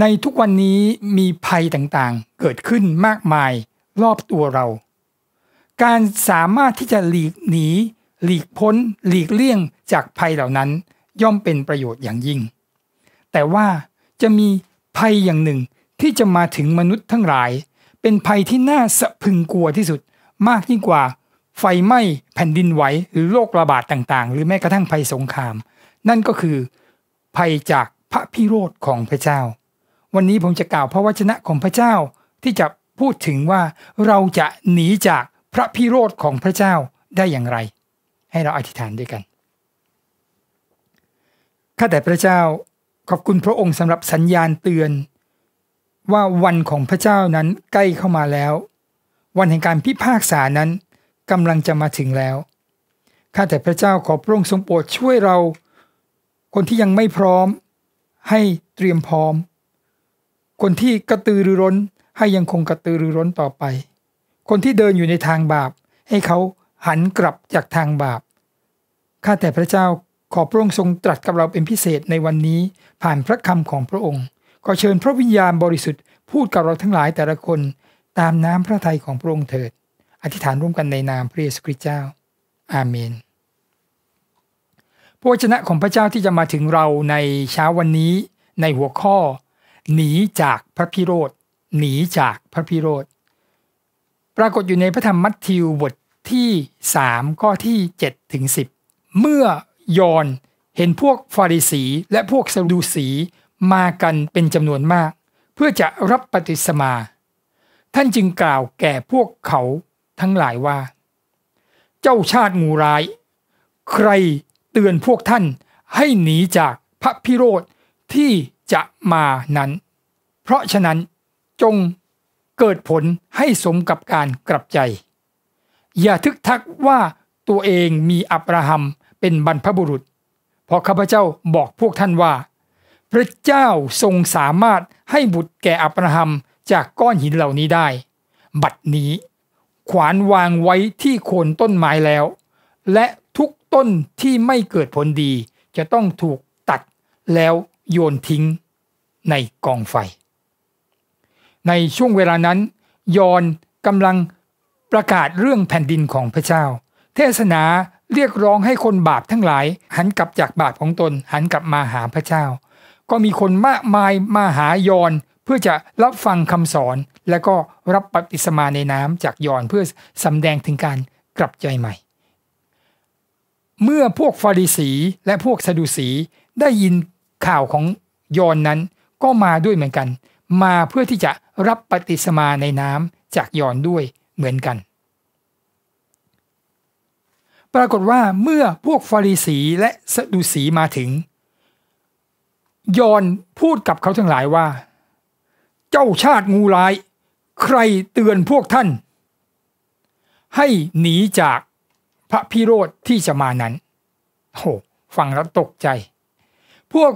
ในทุกวันนี้มีภัยต่างๆ เกิดขึ้นมากมายรอบตัวเรา การสามารถที่จะหลีกหนีหลีกพ้น หลีกเลี่ยงจากภัยเหล่านั้นย่อมเป็นประโยชน์อย่างยิ่ง แต่ว่าจะมีภัยอย่างหนึ่งที่จะมาถึงมนุษย์ทั้งหลาย เป็นภัยที่น่าสะพึงกลัวที่สุดมากยิ่งกว่าไฟไหม้แผ่นดินไหวหรือโรคระบาดต่างๆ หรือแม้กระทั่งภัยสงคราม นั่นก็คือภัยจากพระพิโรธของพระเจ้าวันนี้ผมจะกล่าวพระวจนะของพระเจ้าที่จะพูดถึงว่าเราจะหนีจากพระพิโรธของพระเจ้าได้อย่างไร ให้เราอธิษฐานด้วยกัน ข้าแต่พระเจ้าขอบคุณพระองค์สำหรับสัญญาณเตือน ว่าวันของพระเจ้านั้นใกล้เข้ามาแล้ว วันแห่งการพิพากษานั้นกำลังจะมาถึงแล้วข้าแต่พระเจ้าขอพระองค์ทรงโปรดช่วยเรา คนที่ยังไม่พร้อมให้เตรียมพร้อมคนที่กระตือรือร้นให้ยังคงกระตือรือร้นต่อไป คนที่เดินอยู่ในทางบาป ให้เขาหันกลับจากทางบาป ข้าแต่พระเจ้าขอพระองค์ทรงตรัสกับเราเป็นพิเศษในวันนี้ผ่านพระคำของพระองค์ ขอเชิญพระวิญญาณบริสุทธิ์พูดกับเราทั้งหลายแต่ละคนตามน้ำพระทัยของพระองค์เถิด อธิษฐานร่วมกันในนามพระเยซูคริสต์เจ้า อาเมน พระวจนะของพระเจ้าที่จะมาถึงเราในเช้าวันนี้ในหัวข้อหนีจากพระพิโรธ หนีจากพระพิโรธ ปรากฏอยู่ในพระธรรมมัทธิวบทที่3ข้อที่7ถึง10เมื่อยอนเห็นพวกฟาริสีและพวกซาดูสีมากันเป็นจำนวนมาก เพื่อจะรับปฏิสมา ท่านจึงกล่าวแก่พวกเขาทั้งหลายว่า เจ้าชาติงูร้าย ใครเตือนพวกท่าน ให้หนีจากพระพิโรธที่จะมานั้น เพราะฉะนั้นจงเกิดผลให้สมกับการกลับใจ อย่าทึกทักว่าตัวเองมีอับราฮัมเป็นบรรพบุรุษ เพราะข้าพเจ้าบอกพวกท่านว่า พระเจ้าทรงสามารถให้บุตรแก่อับราฮัมจากก้อนหินเหล่านี้ได้ บัดนี้ขวานวางไว้ที่โคนต้นไม้แล้ว และทุกต้นที่ไม่เกิดผลดีจะต้องถูกตัดแล้วโยนทิ้งในกองไฟ ในช่วงเวลานั้นยอนกำลังประกาศเรื่องแผ่นดินของพระเจ้า เทศนาเรียกร้องให้คนบาปทั้งหลาย หันกลับจากบาปของตนหันกลับมาหาพระเจ้า ก็มีคนมากมายมาหายอนเพื่อจะรับฟังคำสอนและก็รับปฏิสมาในน้ำจากยอนเพื่อสำแดงถึงการกลับใจใหม่ เมื่อพวกฟาริสีและพวกสดูสีได้ยินข่าวของยอนนั้นก็มาด้วยเหมือนกัน มาเพื่อที่จะรับปฏิสมาในน้ำจากยอนด้วยเหมือนกัน ปรากฏว่าเมื่อพวกฟาริสีและสดุสีมาถึง ยอนพูดกับเขาทั้งหลายว่า เจ้าชาติงูร้าย ใครเตือนพวกท่าน ให้หนีจากพระพิโรธที่จะมานั้นโหฟังแล้วตกใจพวก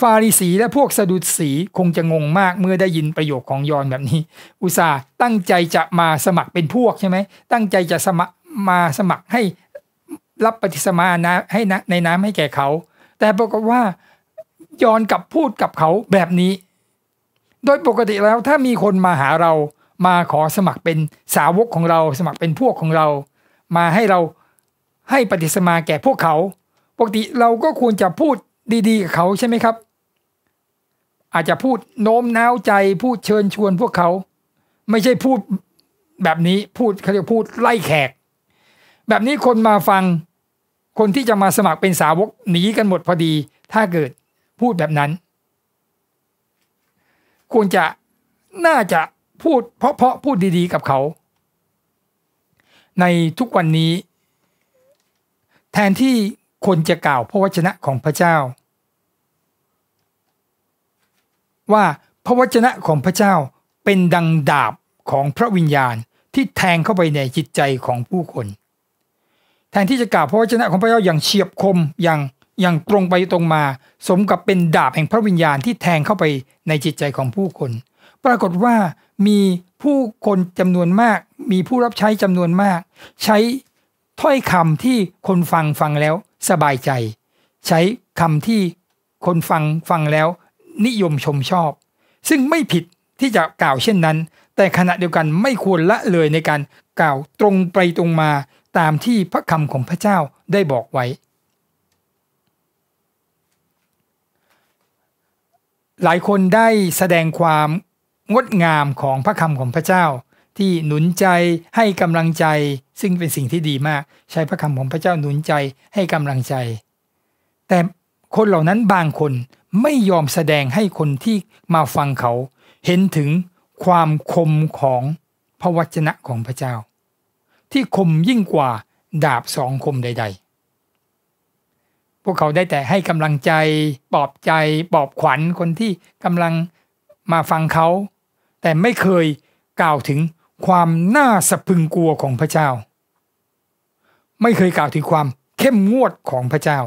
ฟาริสีและพวกสะดุดสี คงจะงงมากเมื่อได้ยินประโยคของยอนแบบนี้ อุตสาตั้งใจจะมาสมัครเป็นพวกใช่ไหม ตั้งใจจะสมัมาสมัครให้รับปฏิสมานะให้นะในน้ำให้แก่เขา แต่ปรากฏว่า ยอนกับพูดกับเขาแบบนี้ โดยปกติแล้วถ้ามีคนมาหาเรามาขอสมัครเป็นสาวกของเรา สมัครเป็นพวกของเรา มาให้เราให้ปฏิสมาแก่พวกเขาปกติเราก็ควรจะพูดดี ๆ กับเขาใช่ไหมครับ อาจจะพูดโน้ม น้าวใจ พูดเชิญชวนพวกเขา ไม่ใช่พูดแบบนี้พูดเขาเรียกพูดไล่แขก แบบนี้คนมาฟังคนที่จะมาสมัครเป็นสาวกหนีกันหมดพอดีถ้าเกิดพูดแบบนั้น ควรจะน่าจะพูดเพราะะพูดดีๆ กับเขา ในทุกวันนี้ แทนที่คนจะกล่าวพระวจนะของพระเจ้าว่าพระวจนะของพระเจ้าเป็นดังดาบของพระวิญญาณที่แทงเข้าไปในจิตใจของผู้คน แทนที่จะกล่าวพระวจนะของพระเจ้าอย่างเฉียบคมอย่างอย่างตรงไปตรงมา สมกับเป็นดาบแห่งพระวิญญาณที่แทงเข้าไปในจิตใจของผู้คน ปรากฏว่ามีผู้คนจำนวนมาก มีผู้รับใช้จำนวนมาก ใช้ถ้อยคำที่คนฟังฟังแล้วสบายใจ ใช้คำที่คนฟังฟังแล้วนิยมชมชอบซึ่งไม่ผิดที่จะกล่าวเช่นนั้น แต่ขณะเดียวกันไม่ควรละเลยในการกล่าวตรงไปตรงมาตามที่พระคำของพระเจ้าได้บอกไว้ หลายคนได้แสดงความงดงามของพระคำของพระเจ้าที่หนุนใจให้กำลังใจซึ่งเป็นสิ่งที่ดีมากใช้พระคำของพระเจ้าหนุนใจให้กำลังใจ แต่คนเหล่านั้นบางคนไม่ยอมแสดงให้คนที่มาฟังเขาเห็นถึงความคมของพระวจนะของพระเจ้า ที่คมยิ่งกว่าดาบสองคมใด ๆ พวกเขาได้แต่ให้กำลังใจปลอบใจปลอบขวัญคนที่กำลังมาฟังเขา แต่ไม่เคยกล่าวถึงความน่าสะพึงกลัวของพระเจ้า ไม่เคยกล่าวถึงความเข้มงวดของพระเจ้า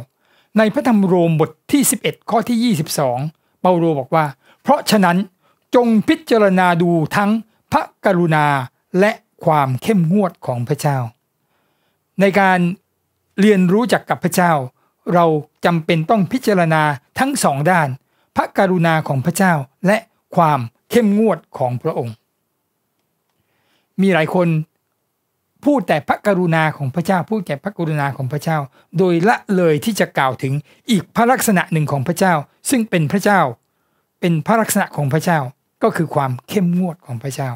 ในพระธรรมโรมบทที่ 11 ข้อที่ 22เปาโลบอกว่า เพราะฉะนั้นจงพิจารณาดูทั้งพระกรุณาและความเข้มงวดของพระเจ้า ในการเรียนรู้จักกับพระเจ้า เราจำเป็นต้องพิจารณาทั้งสองด้านพระกรุณาของพระเจ้าและความเข้มงวดของพระองค์ มีหลายคนพูดแต่พระกรุณาของพระเจ้าพูดแต่พระกรุณาของพระเจ้า โดยละเลยที่จะกล่าวถึงอีกพระลักษณะหนึ่งของพระเจ้าซึ่งเป็นพระเจ้าเป็นพระลักษณะของพระเจ้าก็คือความเข้มงวดของพระเจ้า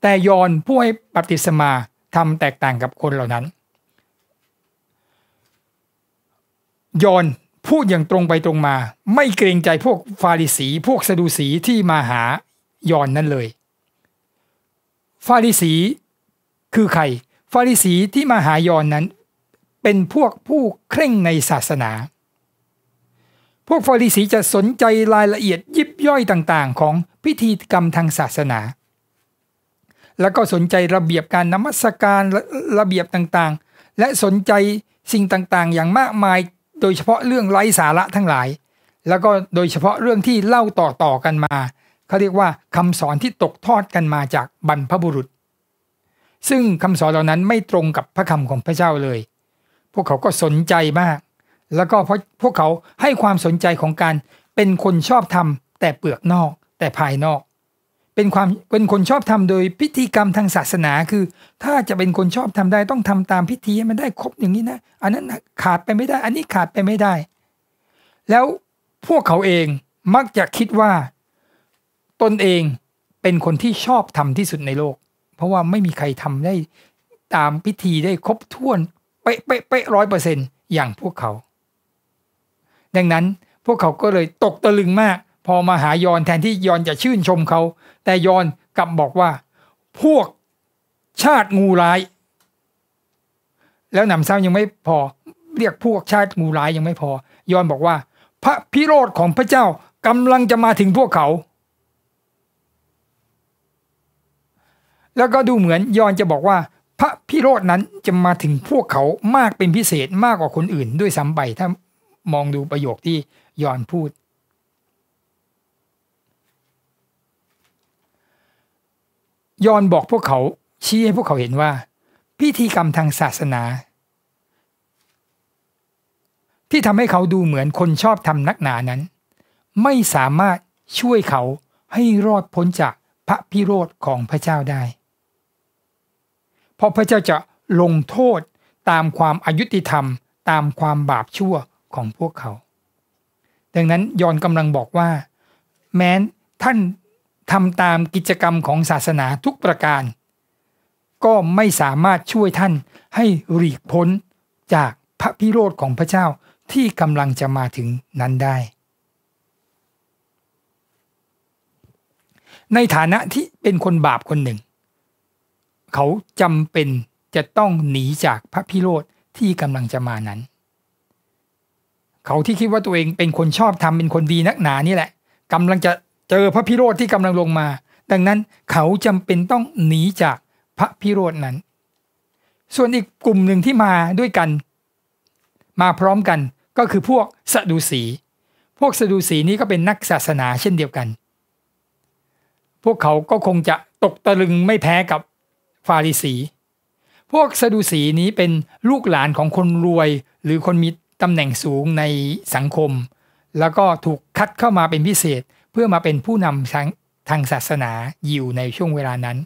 แต่ยอนผู้ให้ปฏิสมาทำแตกต่างกับคนเหล่านั้น ยอนพูดอย่างตรงไปตรงมาไม่เกรงใจพวกฟาริสีพวกสะดูสีที่มาหายอนนั่นเลย ฟาริสีคือใครฟาริสีที่มาหายอนนั้นเป็นพวกผู้เคร่งในศาสนา พวกฟาริสีจะสนใจรายละเอียดยิบย่อยต่างๆ ของพิธีกรรมทางศาสนา แล้วก็สนใจระเบียบการนมัสการระระเบียบต่างๆ และสนใจสิ่งต่างๆอย่างมากมายโดยเฉพาะเรื่องไร้สาระทั้งหลาย แล้วก็โดยเฉพาะเรื่องที่เล่าต่อๆกันมาเขาเรียกว่าคำสอนที่ตกทอดกันมาจากบรรพบุรุษซึ่งคำสอนเหล่านั้นไม่ตรงกับพระคำของพระเจ้าเลย พวกเขาก็สนใจมาก แล้วก็เพราะพวกเขาให้ความสนใจของการเป็นคนชอบทำแต่เปลือกนอก แต่ภายนอก เป็นความ เป็นคนชอบทำโดยพิธีกรรมทางศาสนาคือ ถ้าจะเป็นคนชอบทาได้ต้องทำตามพิธีให้มันได้ครบอย่างนี้นะ อันนั้นขาดไปไม่ได้ อันนี้ขาดไปไม่ได้ แล้วพวกเขาเองมักจะคิดว่าตนเองเป็นคนที่ชอบทำที่สุดในโลกเพราะว่าไม่มีใครทำได้ตามพิธีได้ครบถ้วนเป๊ะเป๊ะเป๊ะร้อยเปอร์เซ็นอย่างพวกเขา ดังนั้นพวกเขาก็เลยตกตะลึงมาก พอมาหายอนแทนที่ยอนจะชื่นชมเขา แต่ยอนกลับบอกว่า พวกชาติงูร้าย แล้วหนำซ้ำยังไม่พอเรียกพวกชาติงูร้ายยังไม่พอยอนบอกว่า พระพิโรธของพระเจ้ากำลังจะมาถึงพวกเขาแล้วก็ดูเหมือนยอนจะบอกว่าพระพิโรธนั้นจะมาถึงพวกเขามากเป็นพิเศษมากกว่าคนอื่นด้วยซ้ำไปถ้ามองดูประโยคที่ยอนพูดยอนบอกพวกเขาชี้ให้พวกเขาเห็นว่า พิธีกรรมทางศาสนา ที่ทำให้เขาดูเหมือนคนชอบทำนักหนานั้น ไม่สามารถช่วยเขาให้รอดพ้นจากพระพิโรธของพระเจ้าได้เพราะพระเจ้าจะลงโทษตามความอายุติธรรมตามความบาปชั่วของพวกเขา ดังนั้นยอนกำลังบอกว่า แม้นท่านทำตามกิจกรรมของศาสนาทุกประการ ก็ไม่สามารถช่วยท่านให้หลีกพ้นจากพระพิโรธของพระเจ้าที่กำลังจะมาถึงนั้นได้ ในฐานะที่เป็นคนบาปคนหนึ่งเขาจำเป็นจะต้องหนีจากพระพิโรธที่กำลังจะมานั้น เขาที่คิดว่าตัวเองเป็นคนชอบทำ เป็นคนดีนักหนานี่แหละกำลังจะเจอพระพิโรธที่กำลังลงมา ดังนั้นเขาจำเป็นต้องหนีจากพระพิโรธนั้น ส่วนอีกกลุ่มหนึ่งที่มาด้วยกัน มาพร้อมกันก็คือพวกสะดูสี พวกสะดูสีนี้ก็เป็นนักศาสนาเช่นเดียวกัน พวกเขาก็คงจะตกตะลึงไม่แพ้กับฟาริสี พวกสะดูสีนี้เป็นลูกหลานของคนรวยหรือคนมีตำแหน่งสูงในสังคม แล้วก็ถูกคัดเข้ามาเป็นพิเศษเพื่อมาเป็นผู้นำทางทางศาสนาอยู่ในช่วงเวลานั้น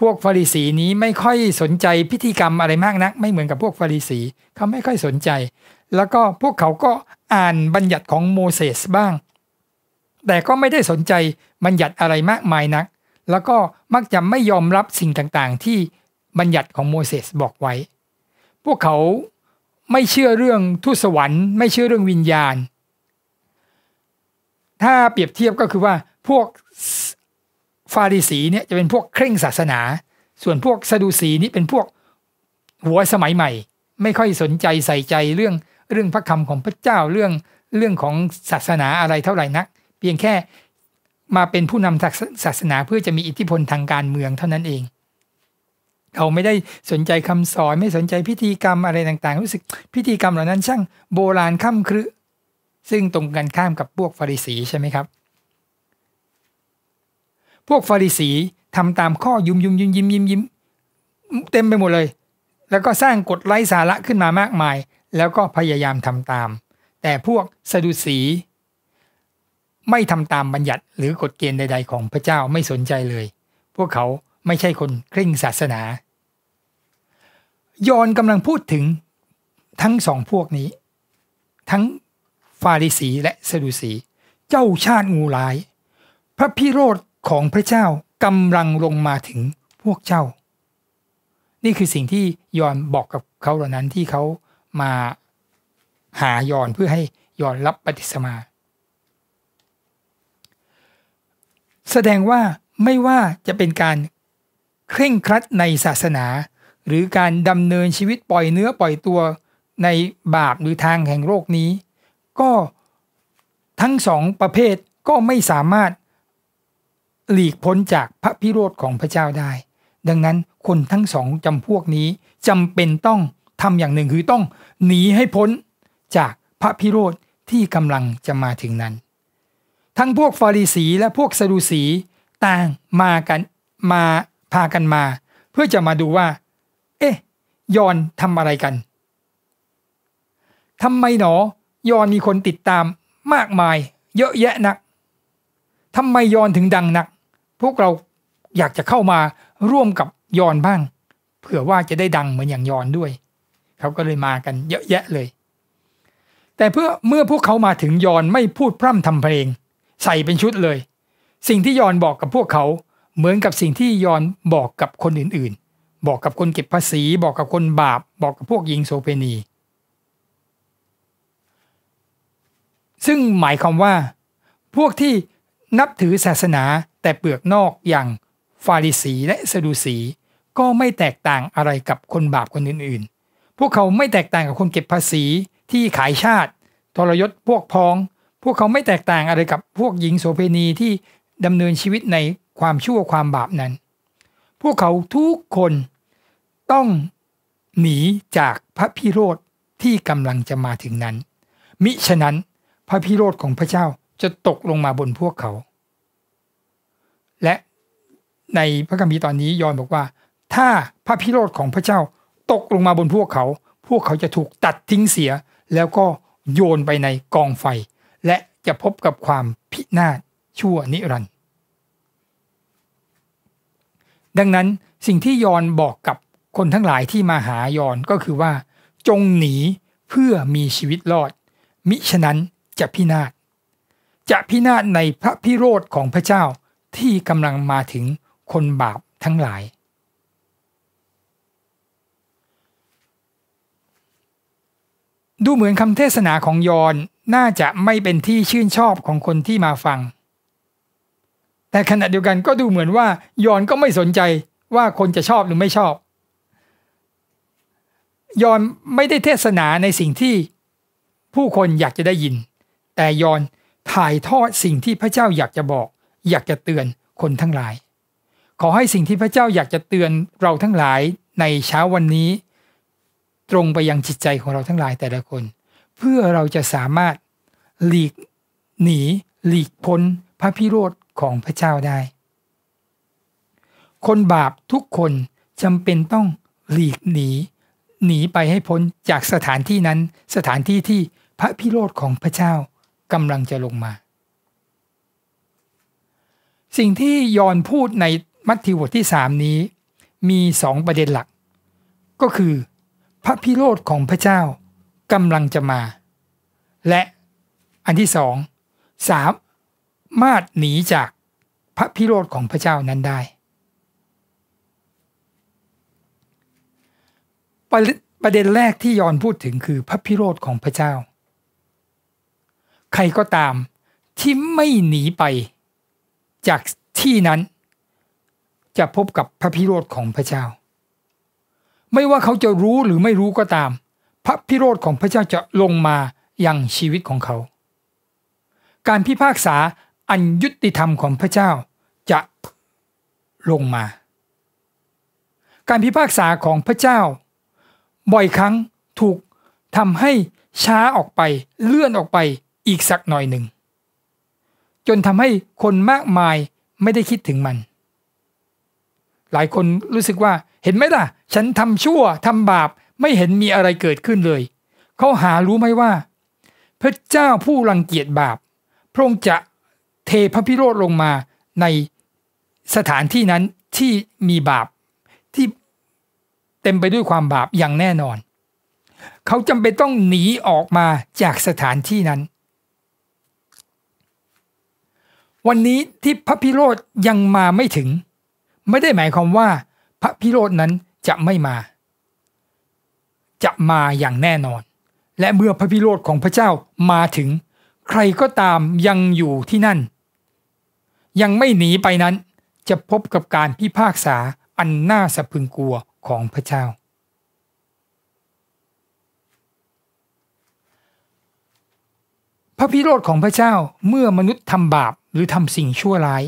พวกฟาริสีนี้ไม่ค่อยสนใจพิธีกรรมอะไรมากนัก ไม่เหมือนกับพวกฟาริสีเขาไม่ค่อยสนใจ แล้วก็พวกเขาก็อ่านบัญญัติของโมเสสบ้าง แต่ก็ไม่ได้สนใจบัญญัติอะไรมากมายนักแล้วก็มักจะไม่ยอมรับสิ่งต่างๆ ที่บัญญัติของโมเสสบอกไว้ พวกเขาไม่เชื่อเรื่องทูตสวรรค์ ไม่เชื่อเรื่องวิญญาณ ถ้าเปรียบเทียบก็คือว่าพวกฟาริสีเนี่ยจะเป็นพวกเคร่งศาสนา ส่วนพวกซาดูสีนี่เป็นพวกหัวสมัยใหม่ ไม่ค่อยสนใจใส่ใจเรื่องเรื่องพระคำของพระเจ้าเรื่องเรื่องของศาสนาอะไรเท่าไหร่นัก เพียงแค่มาเป็นผู้นำศาสนาเพื่อจะมีอิทธิพลทางการเมืองเท่านั้นเอง เราไม่ได้สนใจคำสอนไม่สนใจพิธีกรรมอะไรต่าง ๆ รู้สึกพิธีกรรมเหล่านั้น ช่างโบราณข่าครึซึ่งตรงกันข้ามกับพวกฟาริสีใช่ไหมครับ พวกฟาริสีทำตามข้อยุมยุมยิมยิมยิมยิมเต็มไปหมดเลย แล้วก็สร้างกฎไร้สาระขึ้นมามากมาย แล้วก็พยายามทำตาม แต่พวกสะดุสีไม่ทำตามบัญญัติหรือกฎเกณฑ์ใด ๆ ของพระเจ้าไม่สนใจเลย พวกเขาไม่ใช่คนเคร่งศาสนา ยอนกำลังพูดถึงทั้งสองพวกนี้ ทั้งฟาริสีและเซดูสี เจ้าชาติงูร้าย พระพิโรธของพระเจ้ากำลังลงมาถึงพวกเจ้า นี่คือสิ่งที่ยอนบอกกับเขาเหล่านั้นที่เขามาหายอนเพื่อให้ยอนรับปฏิสมาแสดงว่าไม่ว่าจะเป็นการเคร่งครัดในศาสนา หรือการดำเนินชีวิตปล่อยเนื้อปล่อยตัวในบาปหรือทางแห่งโลกนี้ ก็ทั้งสองประเภทก็ไม่สามารถ หลีกพ้นจากพระพิโรธของพระเจ้าได้ ดังนั้นคนทั้งสองจำพวกนี้จำเป็นต้องทำอย่างหนึ่งคือต้องหนีให้พ้นจากพระพิโรธที่กำลังจะมาถึงนั้นทั้งพวกฟาริสีและพวกซาดูสีต่างมากันมาพากันมา เพื่อจะมาดูว่า เอ๊ะยอนทำอะไรกันทำไมหนอยอนมีคนติดตามมากมาย เยอะแยะนักทำไมยอนถึงดังนัก พวกเราอยากจะเข้ามาร่วมกับยอนบ้างเผื่อว่าจะได้ดังเหมือนอย่างยอนด้วยเขาก็เลยมากัน เยอะแยะเลย แต่เพื่อเมื่อพวกเขามาถึงยอนไม่พูดพร่ำทำเพลงใส่เป็นชุดเลย สิ่งที่ยอนบอกกับพวกเขาเหมือนกับสิ่งที่ยอนบอกกับคนอื่นๆ บอกกับคนเก็บภาษีบอกกับคนบาปบอกกับพวกยิงโซเพนีซึ่งหมาย ความ ว่า พวกที่นับถือศาสนาแต่เปลือกนอกอย่างฟาริสีและสดูสี ก็ไม่แตกต่างอะไรกับคนบาปคนอื่นๆ พวกเขาไม่แตกต่างกับคนเก็บภาษีที่ขายชาติ ทรยศพวกพ้องพวกเขาไม่แตกต่างอะไรกับพวกหญิงโสเพณีที่ดำเนินชีวิตในความชั่วความบาปนั้น พวกเขาทุกคนต้องหนีจากพระพิโรธที่กำลังจะมาถึงนั้น มิฉะนั้นพระพิโรธของพระเจ้าจะตกลงมาบนพวกเขา และในพระคัมภีร์ตอนนี้ยอนบอกว่า ถ้าพระพิโรธของพระเจ้าตกลงมาบนพวกเขา พวกเขาจะถูกตัดทิ้งเสียแล้วก็โยนไปในกองไฟและจะพบกับความพินาศชั่วนิรันดร์ ดังนั้นสิ่งที่ยอนบอกกับคนทั้งหลายที่มาหายอนก็คือว่า จงหนีเพื่อมีชีวิตรอด มิฉะนั้นจะพินาศจะพินาศในพระพิโรธของพระเจ้าที่กำลังมาถึงคนบาปทั้งหลาย ดูเหมือนคำเทศนาของยอนน่าจะไม่เป็นที่ชื่นชอบของคนที่มาฟัง แต่ขณะเดียวกันก็ดูเหมือนว่ายอนก็ไม่สนใจว่าคนจะชอบหรือไม่ชอบ ยอนไม่ได้เทศนาในสิ่งที่ผู้คนอยากจะได้ยิน แต่ยอนถ่ายทอดสิ่งที่พระเจ้าอยากจะบอก อยากจะเตือนคนทั้งหลาย ขอให้สิ่งที่พระเจ้าอยากจะเตือนเราทั้งหลายในเช้าวันนี้ ตรงไปยังจิตใจของเราทั้งหลายแต่ละคนเพื่อเราจะสามารถหลีกหนี หลีกพ้นพระพิโรธของพระเจ้าได้ คนบาปทุกคนจำเป็นต้องหลีกหนี หนีไปให้พ้นจากสถานที่นั้นสถานที่ที่พระพิโรธของพระเจ้ากำลังจะลงมา สิ่งที่ยอนพูดในมัทธิวบทที่สามนี้ มีสองประเด็นหลัก ก็คือ พระพิโรธของพระเจ้ากำลังจะมา และอันที่สองสามารถหนีจากพระพิโรธของพระเจ้านั้นได้ ปรประเด็นแรกที่ยอนพูดถึงคือพระพิโรธของพระเจ้า ใครก็ตามที่ไม่หนีไป จากที่นั้น จะพบกับพระพิโรธของพระเจ้า ไม่ว่าเขาจะรู้หรือไม่รู้ก็ตามพระพิโรธของพระเจ้าจะลงมาอย่างชีวิตของเขา การพิพากษาอันยุติธรรมของพระเจ้าจะลงมา การพิพากษาของพระเจ้า บ่อยครั้งถูกทำให้ช้าออกไปเลื่อนออกไปอีกสักหน่อยหนึ่ง จนทำให้คนมากมายไม่ได้คิดถึงมัน หลายคนรู้สึกว่าเห็นไหมล่ะ ฉันทำชั่วทำบาปไม่เห็นมีอะไรเกิดขึ้นเลย เขาหารู้ไหมว่า พระเจ้าผู้รังเกียจบาป พระองค์จะเทพระพิโรธลงมาในสถานที่นั้นที่มีบาป ที่เต็มไปด้วยความบาปอย่างแน่นอน เขาจำเป็นต้องหนีออกมาจากสถานที่นั้น วันนี้ที่พระพิโรธยังมาไม่ถึง ไม่ได้หมายความว่าพระพิโรธ นั้นจะไม่มาจะมาอย่างแน่นอน และเมื่อพระพิโรธของพระเจ้ามาถึง ใครก็ตามยังอยู่ที่นั่น ยังไม่หนีไปนั้นจะพบกับการพิพากษาอันน่าสะพึงกลัวของพระเจ้า พระพิโรธของพระเจ้าเมื่อมนุษย์ทำบาปหรือทำสิ่งชั่วร้าย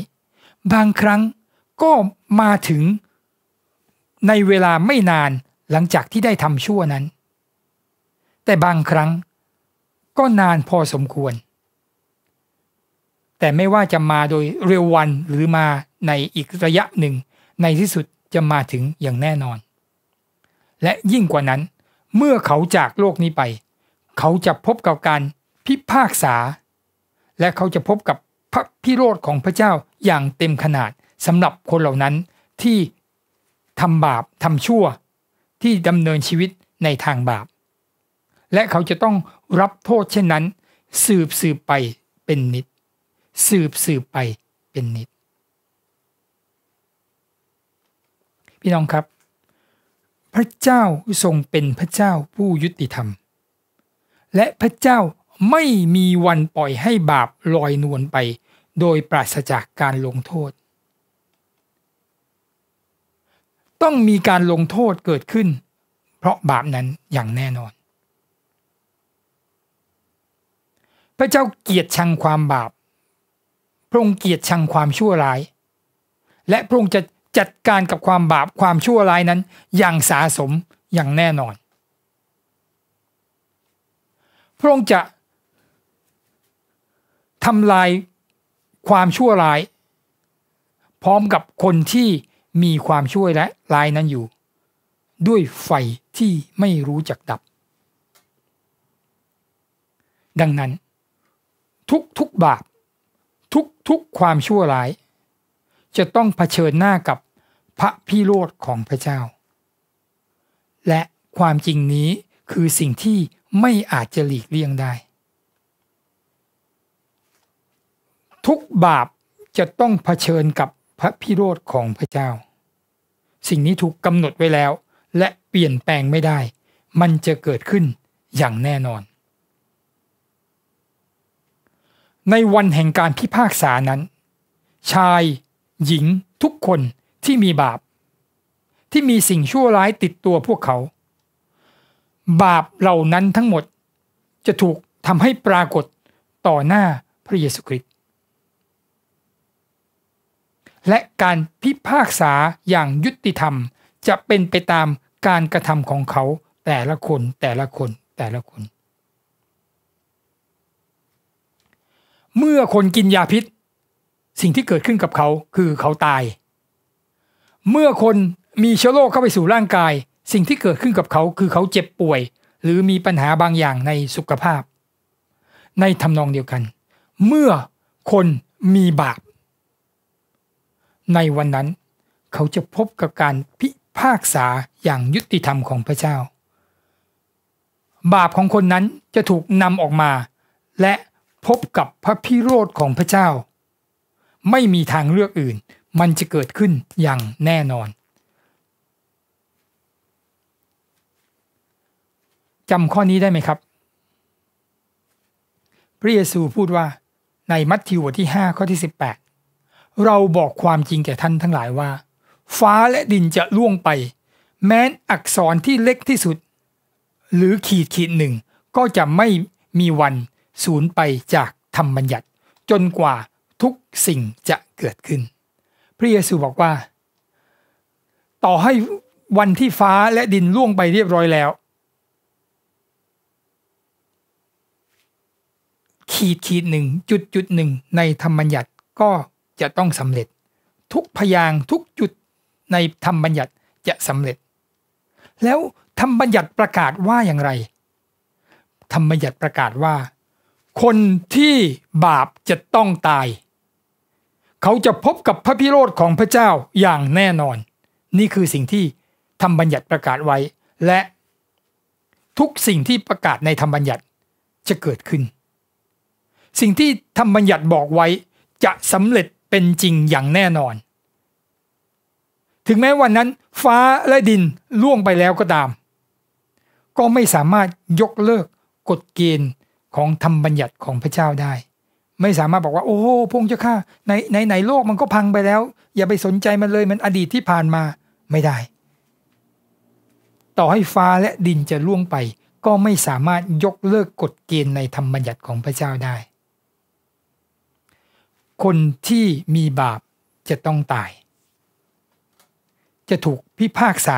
บางครั้งก็มาถึงในเวลาไม่นานหลังจากที่ได้ทำชั่วนั้น แต่บางครั้งก็นานพอสมควร แต่ไม่ว่าจะมาโดยเร็ววันหรือมาในอีกระยะหนึ่ง ในที่สุดจะมาถึงอย่างแน่นอน และยิ่งกว่านั้นเมื่อเขาจากโลกนี้ไป เขาจะพบกับการพิพากษา และเขาจะพบกับพระพิโรธของพระเจ้าอย่างเต็มขนาดสำหรับคนเหล่านั้นที่ทำบาปทำชั่วที่ดำเนินชีวิตในทางบาป และเขาจะต้องรับโทษเช่นนั้น สืบสืบไปเป็นนิด สืบสืบไปเป็นนิด พี่น้องครับ พระเจ้าทรงเป็นพระเจ้าผู้ยุติธรรม และพระเจ้าไม่มีวันปล่อยให้บาปลอยนวลไป โดยปราศจากการลงโทษต้องมีการลงโทษเกิดขึ้น เพราะบาปนั้นอย่างแน่นอน พระเจ้าเกียรติชังความบาป พระองค์เกียรติชังความชั่วร้าย และพระองค์จะจัดการกับความบาปความชั่วร้ายนั้นอย่างสาสมอย่างแน่นอน พระองค์จะทำลายความชั่วร้าย พร้อมกับคนที่มีความช่วยและลายนั้นอยู่ ด้วยไฟที่ไม่รู้จักดับ ดังนั้น ทุกทุกบาป ทุกทุกความชั่วร้าย จะต้องเผชิญหน้ากับพระพิโรธของพระเจ้า และความจริงนี้คือสิ่งที่ไม่อาจจะหลีกเลี่ยงได้ ทุกบาปจะต้องเผชิญกับพระพิโรธของพระเจ้า สิ่งนี้ถูกกำหนดไว้แล้วและเปลี่ยนแปลงไม่ได้ มันจะเกิดขึ้นอย่างแน่นอน ในวันแห่งการพิพากษานั้น ชายหญิงทุกคนที่มีบาป ที่มีสิ่งชั่วร้ายติดตัวพวกเขา บาปเหล่านั้นทั้งหมดจะถูกทำให้ปรากฏต่อหน้าพระเยซูคริสตและการพิพากษาอย่างยุติธรรมจะเป็นไปตามการกระทำของเขาแต่ละคนแต่ละคนแต่ละคน เมื่อคนกินยาพิษ สิ่งที่เกิดขึ้นกับเขาคือเขาตาย เมื่อคนมีเชื้อโรคเข้าไปสู่ร่างกาย สิ่งที่เกิดขึ้นกับเขาคือเขาเจ็บป่วย หรือมีปัญหาบางอย่างในสุขภาพ ในทำนองเดียวกัน เมื่อคนมีบาปในวันนั้นเขาจะพบกับการพิพากษาอย่างยุติธรรมของพระเจ้า บาปของคนนั้นจะถูกนำออกมา และพบกับพระพิโรธของพระเจ้า ไม่มีทางเลือกอื่น มันจะเกิดขึ้นอย่างแน่นอนจำข้อนี้ได้ไหมครับ พระเยซูพูดว่าในมัทธิวบทที่5ข้อที่ 18เราบอกความจริงแก่ท่านทั้งหลายว่า ฟ้าและดินจะล่วงไป แม้นอักษรที่เล็กที่สุด หรือขีดขีดหนึ่งก็จะไม่มีวัน สูญไปจากธรรมบัญญัติ จนกว่าทุกสิ่งจะเกิดขึ้น พระเยซูบอกว่า ต่อให้วันที่ฟ้าและดินล่วงไปเรียบร้อยแล้ว ขีดขีดหนึ่งจุดจุดหนึ่งในธรรมบัญญัติก็จะต้องสำเร็จทุกพยางทุกจุดในธรรมบัญญัติจะสำเร็จ แล้วธรรมบัญญัติประกาศว่าอย่างไร ธรรมบัญญัติประกาศว่า คนที่บาปจะต้องตาย เขาจะพบกับพระพิโรธของพระเจ้าอย่างแน่นอน นี่คือสิ่งที่ธรรมบัญญัติประกาศไว้ และทุกสิ่งที่ประกาศในธรรมบัญญัติจะเกิดขึ้น สิ่งที่ธรรมบัญญัติบอกไว้จะสำเร็จเป็นจริงอย่างแน่นอน ถึงแม้วันนั้น ฟ้าและดินล่วงไปแล้วก็ตาม ก็ไม่สามารถยกเลิกกฎเกณฑ์ของธรรมบัญญัติของพระเจ้าได้ ไม่สามารถบอกว่า โอ้โพงเจ้าข้าในในไหนโลกมันก็พังไปแล้ว อย่าไปสนใจมันเลย มันอดีตที่ผ่านมาไม่ได้ ต่อให้ฟ้าและดินจะล่วงไป ก็ไม่สามารถยกเลิกกฎเกณฑ์ในธรรมบัญญัติของพระเจ้าได้คนที่มีบาปจะต้องตาย จะถูกพิพากษา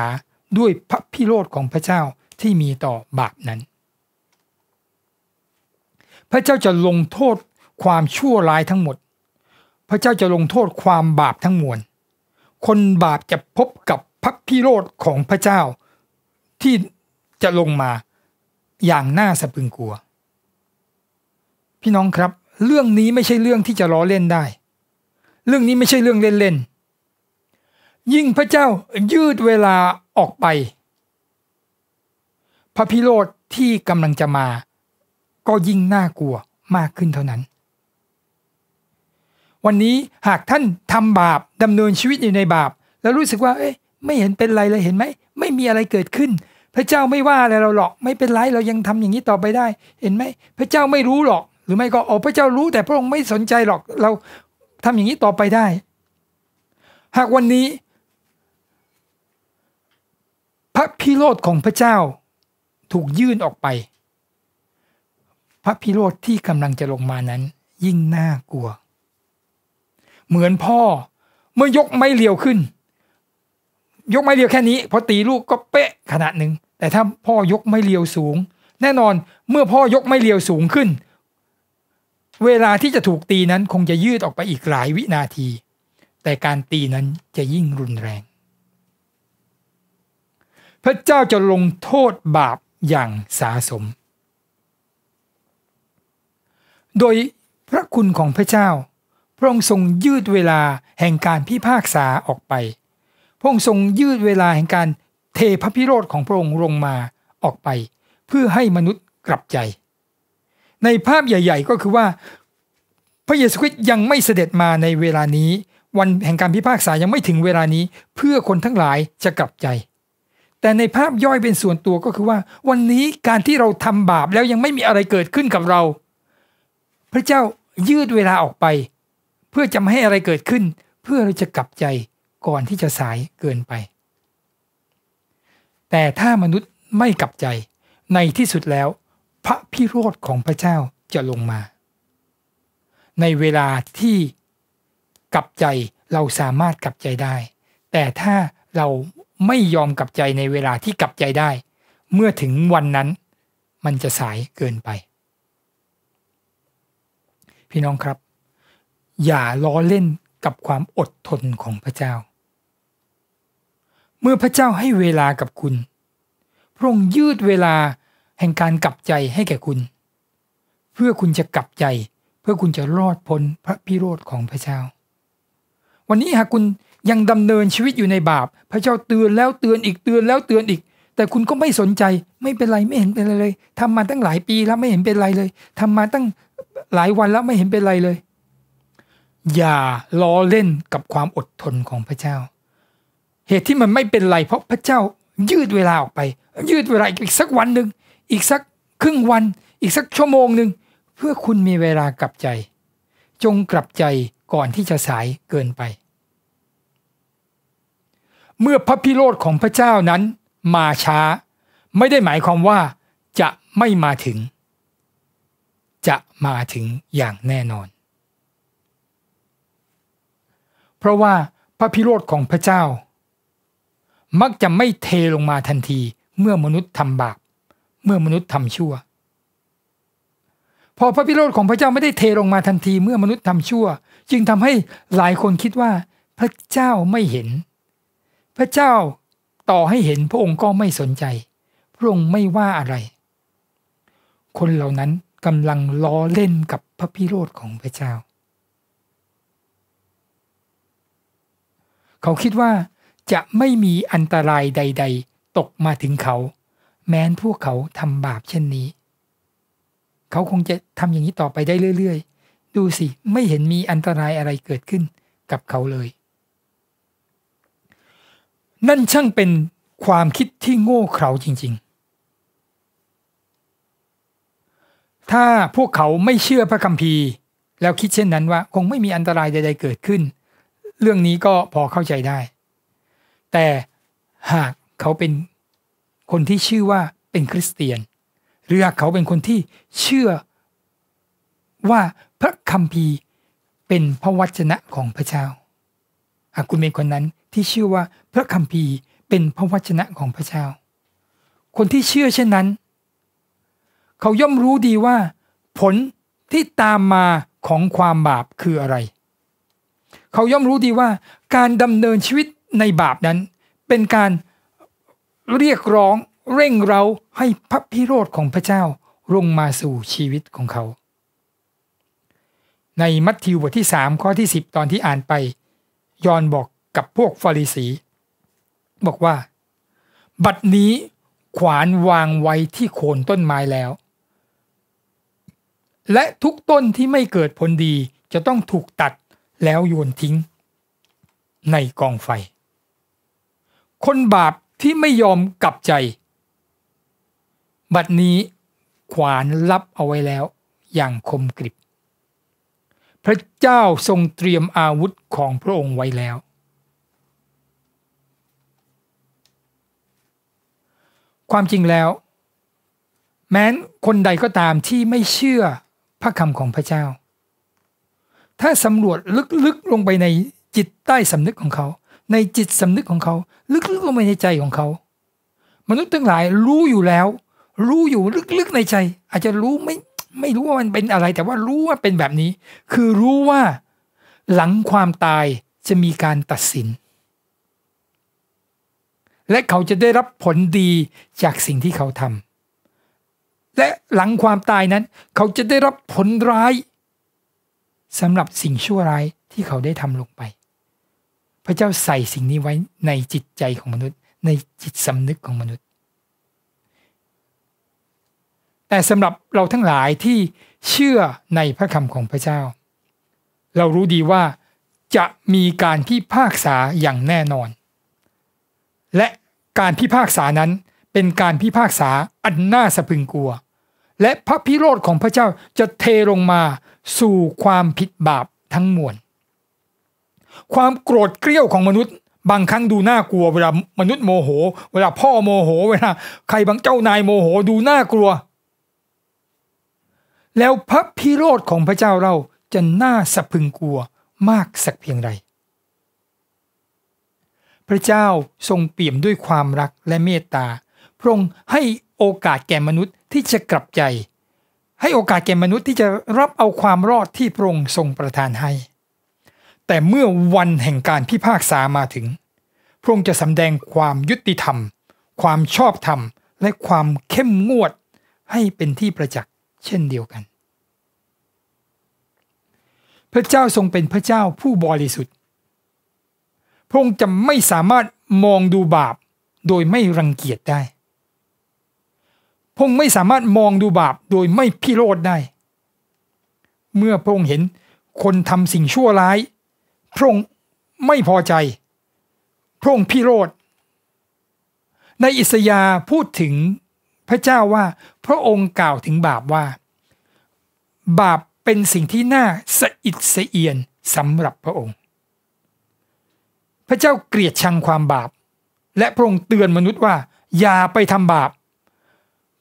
ด้วยพระพิโรธของพระเจ้าที่มีต่อบาปนั้น พระเจ้าจะลงโทษความชั่วร้ายทั้งหมด พระเจ้าจะลงโทษความบาปทั้งมวลคนบาปจะพบกับพระพิโรธของพระเจ้า ที่จะลงมาอย่างน่าสะพึงกลัว พี่น้องครับเรื่องนี้ไม่ใช่เรื่องที่จะล้อเล่นได้ เรื่องนี้ไม่ใช่เรื่องเล่นๆ ยิ่งพระเจ้ายืดเวลาออกไป พระพิโรธที่กำลังจะมา ก็ยิ่งน่ากลัวมากขึ้นเท่านั้น วันนี้หากท่านทำบาปดำเนินชีวิตอยู่ในบาป แล้วรู้สึกว่า เอ้ยไม่เห็นเป็นไรเลยเห็นไหมไม่มีอะไรเกิดขึ้น พระเจ้าไม่ว่าอะไรเราหรอกไม่เป็นไรเรายังทำอย่างนี้ต่อไปได้ เห็นไหมพระเจ้าไม่รู้หรอกรือไม่ก็โอ้พระเจ้ารู้แต่พระองค์ไม่สนใจหรอกเราทำอย่างนี้ต่อไปได้ หากวันนี้ พระพิโรธของพระเจ้าถูกยื่นออกไป พระพิโรธที่กำลังจะลงมานั้น ยิ่งน่ากลัว เหมือนพ่อเมื่อยกไม้เลียวขึ้น ยกไม้เลียวแค่นี้ พอตีลูกก็ เป๊ะขนาดหนึ่งแต่ถ้าพ่อยกไม้เลียวสูง แน่นอนเมื่อพ่อยกไม้เลียวสูงขึ้นเวลาที่จะถูกตีนั้นคงจะยืดออกไปอีกหลายวินาที แต่การตีนั้นจะยิ่งรุนแรง พระเจ้าจะลงโทษบาปอย่างสาสม โดยพระคุณของพระเจ้า พระองค์ทรงยืดเวลาแห่งการพิพากษาออกไป พระองค์ทรงยืดเวลาแห่งการเทพระพิโรธของพระองค์ลงมาออกไป เพื่อให้มนุษย์กลับใจในภาพใหญ่ๆก็คือว่าพระเยซูคริสต์ยังไม่เสด็จมาในเวลานี้ วันแห่งการพิพากษายังไม่ถึงเวลานี้ เพื่อคนทั้งหลายจะกลับใจ แต่ในภาพย่อยเป็นส่วนตัวก็คือว่า วันนี้การที่เราทำบาปแล้วยังไม่มีอะไรเกิดขึ้นกับเรา พระเจ้ายืดเวลาออกไป เพื่อจะไม่ให้อะไรเกิดขึ้น เพื่อเราจะกลับใจก่อนที่จะสายเกินไป แต่ถ้ามนุษย์ไม่กลับใจในที่สุดแล้วพระพิโรธของพระเจ้าจะลงมา ในเวลาที่กลับใจเราสามารถกลับใจได้ แต่ถ้าเราไม่ยอมกลับใจในเวลาที่กลับใจได้ เมื่อถึงวันนั้นมันจะสายเกินไป พี่น้องครับ อย่าล้อเล่นกับความอดทนของพระเจ้า เมื่อพระเจ้าให้เวลากับคุณ พระองค์ยืดเวลาแห่งการกลับใจให้แก่คุณ เพื่อคุณจะกลับใจ เพื่อคุณจะรอดพ้นพระพิโรธของพระเจ้า วันนี้หากคุณยังดำเนินชีวิตอยู่ในบาป พระเจ้าเตือนแล้วเตือนอีกเตือนแล้วเตือนอีก แต่คุณก็ไม่สนใจ ไม่เป็นไรไม่เห็นเป็นไรเลย ทำมาตั้งหลายปีแล้วไม่เห็นเป็นไรเลย ทำมาตั้งหลายวันแล้วไม่เห็นเป็นไรเลย อย่าล้อเล่นกับความอดทนของพระเจ้า เหตุที่มันไม่เป็นไร เพราะพระเจ้ายืดเวลาออกไป ยืดเวลาอีกสักวันหนึ่งอีกสักครึ่งวันอีกสักชั่วโมงหนึ่งเพื่อคุณมีเวลากลับใจ จงกลับใจก่อนที่จะสายเกินไป เมื่อพระพิโรธของพระเจ้านั้นมาช้า ไม่ได้หมายความว่าจะไม่มาถึง จะมาถึงอย่างแน่นอน เพราะว่าพระพิโรธของพระเจ้า มักจะไม่เทลงมาทันทีเมื่อมนุษย์ทำบาปเมื่อมนุษย์ทำชั่ว พอพระพิโรธของพระเจ้าไม่ได้เทลงมาทันทีเมื่อมนุษย์ทำชั่ว จึงทำให้หลายคนคิดว่า พระเจ้าไม่เห็น พระเจ้าต่อให้เห็นพระองค์ก็ไม่สนใจ พระองค์ไม่ว่าอะไร คนเหล่านั้นกำลังล้อเล่นกับพระพิโรธของพระเจ้า เขาคิดว่าจะไม่มีอันตรายใด ๆ ตกมาถึงเขาแม้นพวกเขาทำบาปเช่นนี้ เขาคงจะทำอย่างนี้ต่อไปได้เรื่อยๆดูสิไม่เห็นมีอันตรายอะไรเกิดขึ้นกับเขาเลย นั่นช่างเป็นความคิดที่โง่เขลาจริงๆ ถ้าพวกเขาไม่เชื่อพระคัมภีร์ แล้วคิดเช่นนั้นว่าคงไม่มีอันตรายใดๆเกิดขึ้น เรื่องนี้ก็พอเข้าใจได้ แต่หากเขาเป็นคนที่ชื่อว่าเป็นคริสเตียนหรือเขาเป็นคนที่เชื่อ ว่าพระคัมภีร์เป็นพระวจนะของพระเจ้าหากคุณเป็นคนนั้นที่เชื่อว่าพระคัมภีร์เป็นพระวจนะของพระเจ้า คนที่เชื่อเช่นนั้น เขาย่อมรู้ดีว่า ผลที่ตามมาของความบาปคืออะไร เขาย่อมรู้ดีว่าการดำเนินชีวิตในบาปนั้นเป็นการเรียกร้องเร่งเราให้พระพิโรธของพระเจ้าลงมาสู่ชีวิตของเขา ในมัทธิวบทที่ 3 ข้อที่ 10 ตอนที่อ่านไป ยอนบอกกับพวกฟาริสี บอกว่า บัดนี้ขวานวางไว้ที่โคนต้นไม้แล้ว และทุกต้นที่ไม่เกิดผลดีจะต้องถูกตัดแล้วโยนทิ้ง ในกองไฟ คนบาปที่ไม่ยอมกลับใจ บัดนี้ขวานรับเอาไว้แล้วอย่างคมกริบ พระเจ้าทรงเตรียมอาวุธของพระองค์ไว้แล้ว ความจริงแล้ว แม้นคนใดก็ตามที่ไม่เชื่อพระคำของพระเจ้า ถ้าสำรวจลึกๆลลงไปในจิตใต้สำนึกของเขาในจิตสำนึกของเขาลึกๆลงไปในใจของเขา มนุษย์ทั้งหลาย รู้อยู่แล้ว รู้อยู่ลึกๆในใจ อาจจะรู้ไม่ไม่รู้ว่ามันเป็นอะไร แต่ว่ารู้ว่าเป็นแบบนี้ คือรู้ว่า หลังความตายจะมีการตัดสิน และเขาจะได้รับผลดีจากสิ่งที่เขาทำและหลังความตายนั้น เขาจะได้รับผลร้ายสำหรับสิ่งชั่วร้ายที่เขาได้ทำลงไปพระเจ้าใส่สิ่งนี้ไว้ในจิตใจของมนุษย์ ในจิตสำนึกของมนุษย์ แต่สำหรับเราทั้งหลายที่เชื่อในพระคำของพระเจ้า เรารู้ดีว่าจะมีการพิพากษาอย่างแน่นอน และการพิพากษานั้นเป็นการพิพากษาอันน่าสะพึงกลัว และพระพิโรธของพระเจ้าจะเทลงมาสู่ความผิดบาปทั้งมวลความโกรธเกรี้ยวของมนุษย์ บางครั้งดูน่ากลัว เวลามนุษย์โมโห เวลาพ่อโมโหเวลาใครบางเจ้านายโมโหดูน่ากลัว แล้วพระพิโรธของพระเจ้าเรา จะน่าสะพึงกลัวมากสักเพียงใดพระเจ้าทรงเปี่ยมด้วยความรักและเมตตาพระองค์ให้โอกาสแก่มนุษย์ที่จะกลับใจ ให้โอกาสแก่มนุษย์ที่จะรับเอาความรอดที่พระองค์ทรงประทานให้แต่เมื่อวันแห่งการพิพากษามาถึง พระองค์จะสำแดงความยุติธรรม ความชอบธรรม และความเข้มงวดให้เป็นที่ประจักษ์เช่นเดียวกัน พระเจ้าทรงเป็นพระเจ้าผู้บริสุทธิ์ พระองค์จะไม่สามารถมองดูบาปโดยไม่รังเกียจได้ พระองค์ไม่สามารถมองดูบาปโดยไม่พิโรธได้ เมื่อพระองค์เห็นคนทำสิ่งชั่วร้ายพระองค์ไม่พอใจ พระองค์พิโรธในอิสยาพูดถึงพระเจ้าว่าพระองค์กล่าวถึงบาปว่า บาปเป็นสิ่งที่น่าสะอิดสะเอียนสำหรับพระองค์ พระเจ้าเกลียดชังความบาป และพระองค์เตือนมนุษย์ว่าอย่าไปทำบาป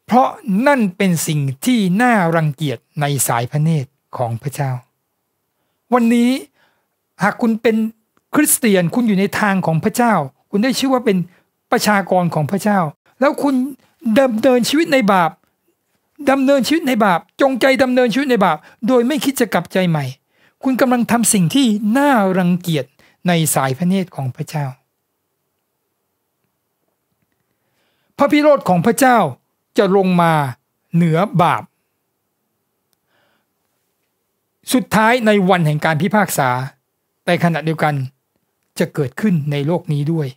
เพราะนั่นเป็นสิ่งที่น่ารังเกียจในสายพระเนตรของพระเจ้า วันนี้หากคุณเป็นคริสเตียนคุณอยู่ในทางของพระเจ้า คุณได้ชื่อว่าเป็นประชากรของพระเจ้า แล้วคุณดำเนินชีวิตในบาปดำเนินชีวิตในบาปจงใจดำเนินชีวิตในบาปโดยไม่คิดจะกลับใจใหม่ คุณกำลังทำสิ่งที่น่ารังเกียจ ในสายพระเนตรของพระเจ้า พระพิโรธของพระเจ้าจะลงมาเหนือบาป สุดท้ายในวันแห่งการพิพากษาในขณะเดียวกันจะเกิดขึ้นในโลกนี้ด้วย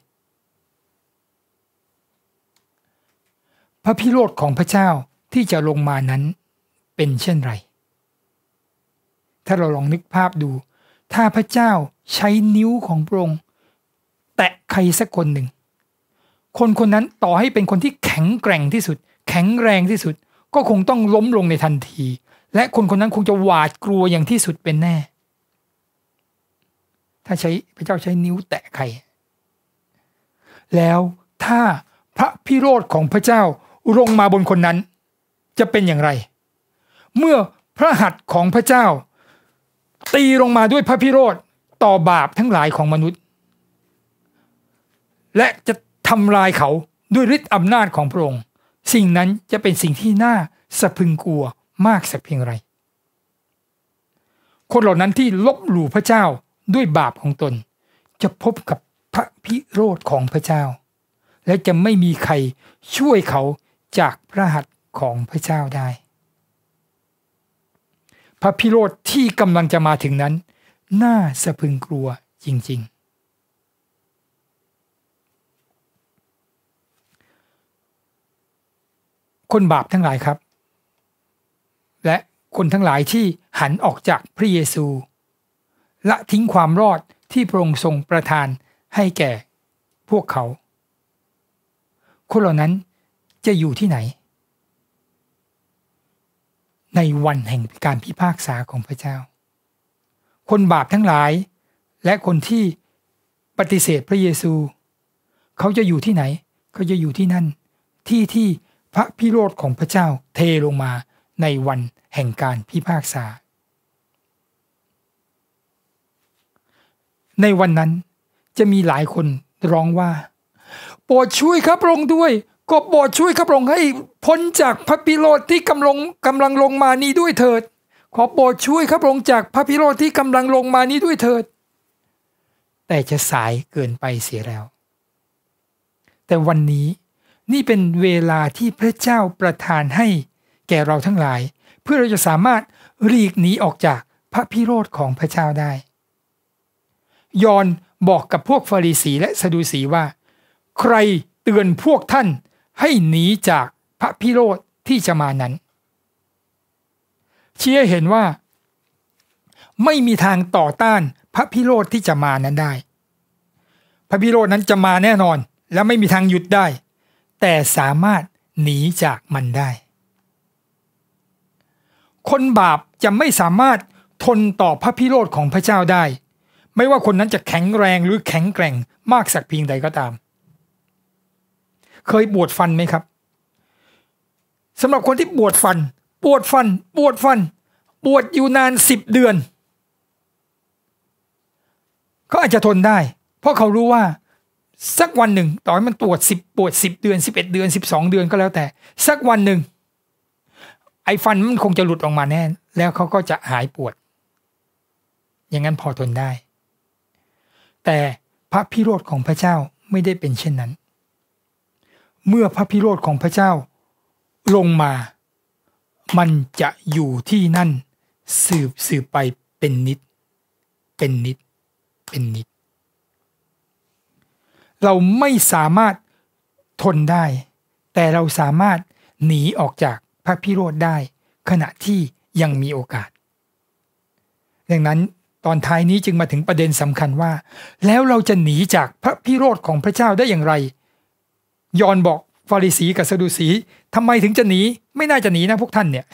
พระพิโรธของพระเจ้าที่จะลงมานั้นเป็นเช่นไร ถ้าเราลองนึกภาพดู ถ้าพระเจ้าใช้นิ้วของพระองค์แตะใครสักคนหนึ่ง คนคนนั้นต่อให้เป็นคนที่แข็งแกร่งที่สุด แข็งแรงที่สุด ก็คงต้องล้มลงในทันที และคนคนนั้นคงจะหวาดกลัวอย่างที่สุดเป็นแน่ถ้าใช้พระเจ้าใช้นิ้วแตะใคร แล้วถ้าพระพิโรธของพระเจ้าลงมาบนคนนั้น จะเป็นอย่างไร เมื่อพระหัตถ์ของพระเจ้า ตีลงมาด้วยพระพิโรธต่อบาปทั้งหลายของมนุษย์ และจะทำลายเขาด้วยฤทธิ์อำนาจของพระองค์สิ่งนั้นจะเป็นสิ่งที่น่าสะพึงกลัวมากสักเพียงไร คนเหล่านั้นที่ลบหลู่พระเจ้าด้วยบาปของตนจะพบกับพระพิโรธของพระเจ้า และจะไม่มีใครช่วยเขาจากพระหัตถ์ของพระเจ้าได้ พระพิโรธที่กำลังจะมาถึงนั้น น่าสะพึงกลัวจริงๆ คนบาปทั้งหลายครับ และคนทั้งหลายที่หันออกจากพระเยซูละทิ้งความรอดที่พระองค์ทรงประทานให้แก่พวกเขา คนเหล่านั้นจะอยู่ที่ไหน ในวันแห่งการพิพากษาของพระเจ้า คนบาปทั้งหลาย และคนที่ปฏิเสธพระเยซู เขาจะอยู่ที่ไหนเขาจะอยู่ที่นั่น ที่ที่พระพิโรธของพระเจ้าเทลงมาในวันแห่งการพิพากษาในวันนั้นจะมีหลายคนร้องว่า โปรดช่วยครับพระองค์ด้วยก็โปรดช่วยครับพระองค์ให้พ้นจากพระพิโรธที่กำลังกำลังลงมานี้ด้วยเถิด ขอโปรดช่วยครับพระองค์จากพระพิโรธที่กำลังลงมานี้ด้วยเถิด แต่จะสายเกินไปเสียแล้ว แต่วันนี้นี่เป็นเวลาที่พระเจ้าประทานให้แก่เราทั้งหลาย เพื่อเราจะสามารถหลีกหนีออกจากพระพิโรธของพระเจ้าได้ยอนบอกกับพวกฟาริสีและสะดูสีว่า ใครเตือนพวกท่านให้หนี จากพระพิโรธที่จะมานั้นเชียเห็นว่า ไม่มีทางต่อต้านพระพิโรธที่จะมานั้นได้ พระพิโรธนั้นจะมาแน่นอน และไม่มีทางหยุดได้ แต่สามารถหนีจากมันได้ คนบาปจะไม่สามารถทนต่อพระพิโรธของพระเจ้าได้ไม่ว่าคนนั้นจะแข็งแรงหรือแข็งแกร่ง มากสักเพียงใดก็ตาม เคยปวดฟันไหมครับ สำหรับคนที่ปวดฟัน ปวดฟัน ปวดฟัน ปวดอยู่นานสิบเดือน เขาอาจจะทนได้ เพราะเขารู้ว่า สักวันหนึ่งต่อให้มันปวดสิบปวดสิบเดือนสิบเอ็ดเดือนสิบสองเดือนก็แล้วแต่ สักวันหนึ่ง ไอ้ฟันมันคงจะหลุดออกมาแน่แล้วเขาก็จะหายปวด อย่างนั้นพอทนได้แต่พระพิโรธของพระเจ้าไม่ได้เป็นเช่นนั้น เมื่อพระพิโรธของพระเจ้าลงมา มันจะอยู่ที่นั่นสืบสืบไปเป็นนิด เป็นนิด เป็นนิด เราไม่สามารถทนได้ แต่เราสามารถหนีออกจากพระพิโรธได้ขณะที่ยังมีโอกาส ดังนั้นตอนท้ายนี้จึงมาถึงประเด็นสำคัญว่า แล้วเราจะหนีจากพระพิโรธของพระเจ้าได้อย่างไร ยอนบอกฟาริสีกับสดุสีทำไมถึงจะหนี ไม่น่าจะหนีนะพวกท่านเนี่ย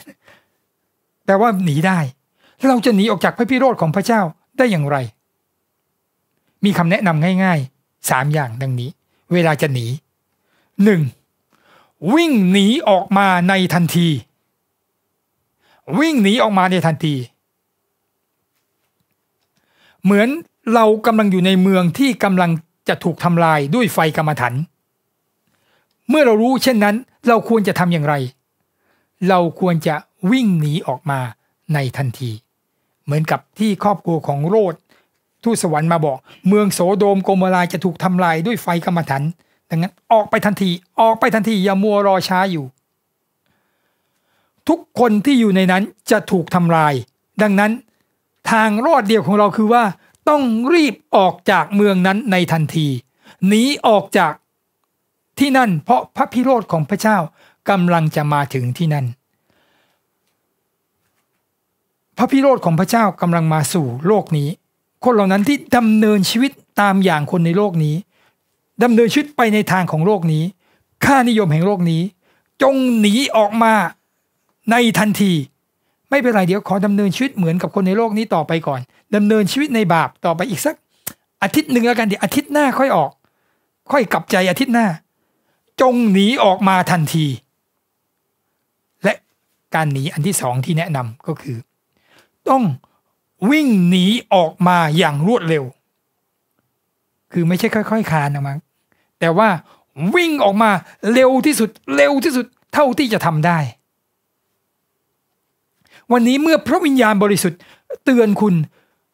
แต่ว่าหนีได้ เราจะหนีออกจากพระพิโรธของพระเจ้าได้อย่างไร มีคำแนะนำง่ายๆสามอย่างดังนี้ เวลาจะหนีหนึ่งวิ่งหนีออกมาในทันที วิ่งหนีออกมาในทันทีเหมือนเรากำลังอยู่ในเมืองที่กำลังจะถูกทำลายด้วยไฟกรรมฐานเมื่อเรารู้เช่นนั้นเราควรจะทำอย่างไร เราควรจะวิ่งหนีออกมาในทันที เหมือนกับที่ครอบครัวของโรดทูตสวรรค์มาบอกเมืองโสโดมโกมลาจะถูกทำลายด้วยไฟกรรมฐานดังนั้นออกไปทันทีออกไปทันทีอย่ามัวรอช้าอยู่ ทุกคนที่อยู่ในนั้นจะถูกทำลาย ดังนั้นทางรอดเดียวของเราคือว่า ต้องรีบออกจากเมืองนั้นในทันที หนีออกจากที่นั่น เพราะพระพิโรธของพระเจ้ากำลังจะมาถึงที่นั่น พระพิโรธของพระเจ้ากำลังมาสู่โลกนี้ คนเหล่านั้นที่ดำเนินชีวิตตามอย่างคนในโลกนี้ดำเนินชีวิตไปในทางของโลกนี้ ค่านิยมแห่งโลกนี้ จงหนีออกมาในทันทีไม่เป็นไรเดี๋ยวขอดำเนินชีวิตเหมือนกับคนในโลกนี้ต่อไปก่อน ดำเนินชีวิตในบาปต่อไปอีกสัก อาทิตย์หนึ่งแล้วกันเดี๋ยวอาทิตย์หน้าค่อยออก ค่อยกลับใจอาทิตย์หน้า จงหนีออกมาทันที และการหนีอันที่สองที่แนะนำก็คือ ต้องวิ่งหนีออกมาอย่างรวดเร็ว คือไม่ใช่ค่อยๆคานออกมา แต่ว่าวิ่งออกมาเร็วที่สุด เร็วที่สุดเท่าที่จะทำได้วันนี้เมื่อพระวิญญาณบริสุทธิ์เตือนคุณ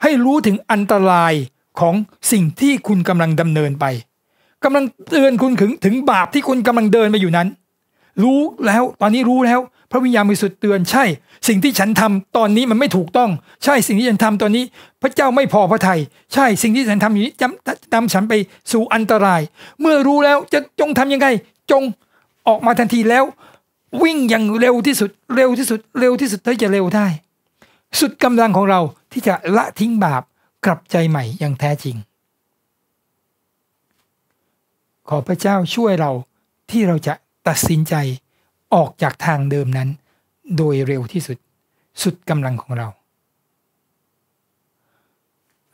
ให้รู้ถึงอันตรายของสิ่งที่คุณกำลังดำเนินไปกำลังเตือนคุณถึง ถึงบาปที่คุณกำลังเดินไปอยู่นั้น รู้แล้วตอนนี้รู้แล้ว พระวิญญาณบริสุทธิ์เตือนใช่ สิ่งที่ฉันทำตอนนี้มันไม่ถูกต้อง ใช่สิ่งที่ฉันทำตอนนี้ พระเจ้าไม่พอพระทยัยใช่สิ่งที่ฉันทำอยู่นี้จำนำฉันไปสู่อันตราย เมื่อรู้แล้วจะจงทำยังไง จงออกมาทันทีแล้ววิ่งอย่างเร็วที่สุด เร็วที่สุด เร็วที่สุดเท่าจะเร็วได้ สุดกำลังของเราที่จะละทิ้งบาปกลับใจใหม่อย่างแท้จริง ขอพระเจ้าช่วยเราที่เราจะตัดสินใจออกจากทางเดิมนั้น โดยเร็วที่สุด สุดกำลังของเรา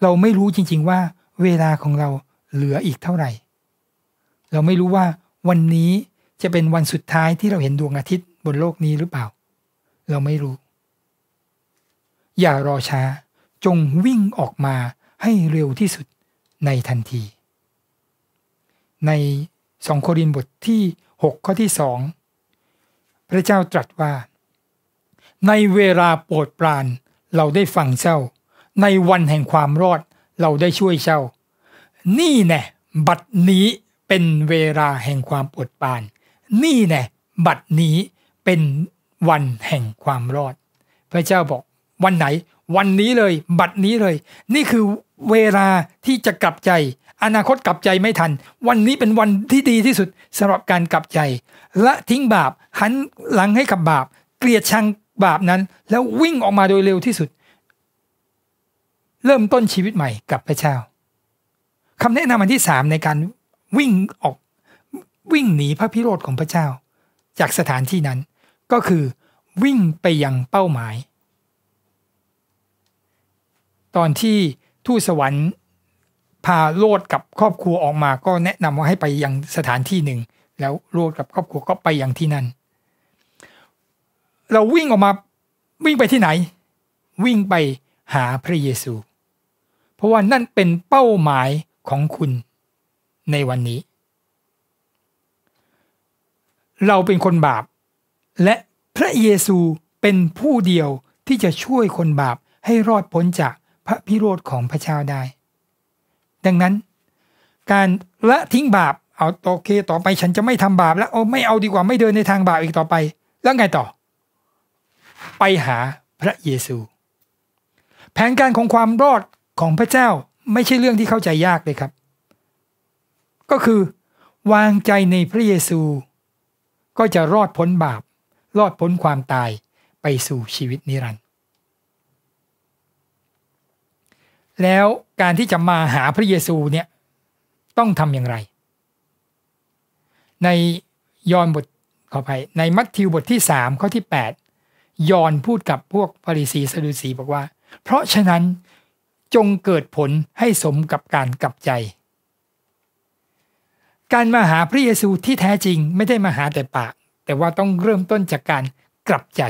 เราไม่รู้จริงๆว่าเวลาของเราเหลืออีกเท่าไหร่ เราไม่รู้ว่าวันนี้จะเป็นวันสุดท้ายที่เราเห็นดวงอาทิตย์บนโลกนี้หรือเปล่า เราไม่รู้ อย่ารอช้าจงวิ่งออกมาให้เร็วที่สุดในทันที ในสองโครินบทที่6ข้อที่สองพระเจ้าตรัสว่า ในเวลาโปรดปราน เราได้ฟังเจ้า ในวันแห่งความรอดเราได้ช่วยเจ้า นี่แน่บัดนี้เป็นเวลาแห่งความโปรดปรานนี่แน่บัดนี้เป็นวันแห่งความรอด พระเจ้าบอกวันไหน วันนี้เลย บัดนี้เลย นี่คือเวลาที่จะกลับใจ อนาคตกลับใจไม่ทัน วันนี้เป็นวันที่ดีที่สุดสำหรับการกลับใจละทิ้งบาปหันหลังให้กับบาปเกลียดชังบาปนั้น แล้ววิ่งออกมาโดยเร็วที่สุด เริ่มต้นชีวิตใหม่กับพระเจ้าคำแนะนำอันที่สามในการวิ่งออกวิ่งหนีพระพิโรธของพระเจ้า จากสถานที่นั้นก็คือวิ่งไปยังเป้าหมาย ตอนที่ ทูตสวรรค์พาโลดกับครอบครัวออกมาก็แนะนำว่าให้ไปยังสถานที่หนึ่ง แล้วโลดกับครอบครัวก็ไปยังที่นั่นเราวิ่งออกมาวิ่งไปที่ไหน วิ่งไปหาพระเยซู เพราะว่านั่นเป็นเป้าหมายของคุณในวันนี้เราเป็นคนบาป และพระเยซูเป็นผู้เดียวที่จะช่วยคนบาปให้รอดพ้นจากพระพิโรธของพระเจ้าได้ ดังนั้น การละทิ้งบาปเอาโอเคต่อไปฉันจะไม่ทำบาป แล้วโอไม่เอาดีกว่าไม่เดินในทางบาปอีกต่อไป แล้วไงต่อ ไปหาพระเยซู แผนการของความรอดของพระเจ้าไม่ใช่เรื่องที่เข้าใจยากเลยครับ ก็คือ วางใจในพระเยซูก็จะรอดพ้นบาปรอดพ้นความตายไปสู่ชีวิตนิรันดร์แล้วการที่จะมาหาพระเยซูเนี่ยต้องทำอย่างไร ในยอห์นบทขออภัยในมัทธิวบทที่ 3 ข้อที่ 8 ยอห์นพูดกับพวกฟาริสีสะดุสีบอกว่า เพราะฉะนั้นจงเกิดผลให้สมกับการกลับใจการมาหาพระเยซูที่แท้จริงไม่ได้มาหาแต่ปาก แต่ว่าต้องเริ่มต้นจากการกลับใจ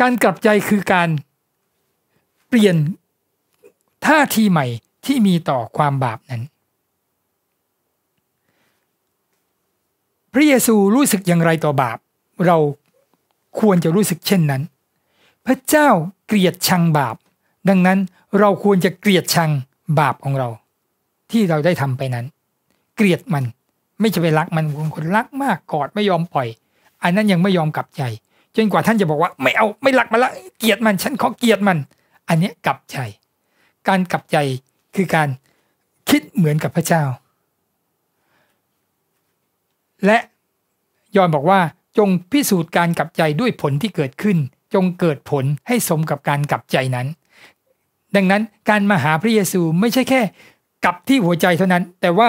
การกลับใจคือการเปลี่ยนท่าทีใหม่ที่มีต่อความบาปนั้น พระเยซูรู้สึกอย่างไรต่อบาปเราควรจะรู้สึกเช่นนั้น พระเจ้าเกลียดชังบาป ดังนั้นเราควรจะเกลียดชังบาปของเราที่เราได้ทำไปนั้นเกลียดมัน ไม่จะไปรักมันบางคนรักมาก กอดไม่ยอมปล่อย อันนั้นยังไม่ยอมกลับใจจนกว่าท่านจะบอกว่า ไม่เอาไม่รักมันละเกลียดมันฉันขอเกลียดมัน อันนี้กลับใจ การกลับใจคือการคิดเหมือนกับพระเจ้า และยอนบอกว่าจงพิสูจน์การกลับใจด้วยผลที่เกิดขึ้นจงเกิดผลให้สมกับการกลับใจนั้น ดังนั้นการมาหาพระเยซูไม่ใช่แค่กลับที่หัวใจเท่านั้นแต่ว่า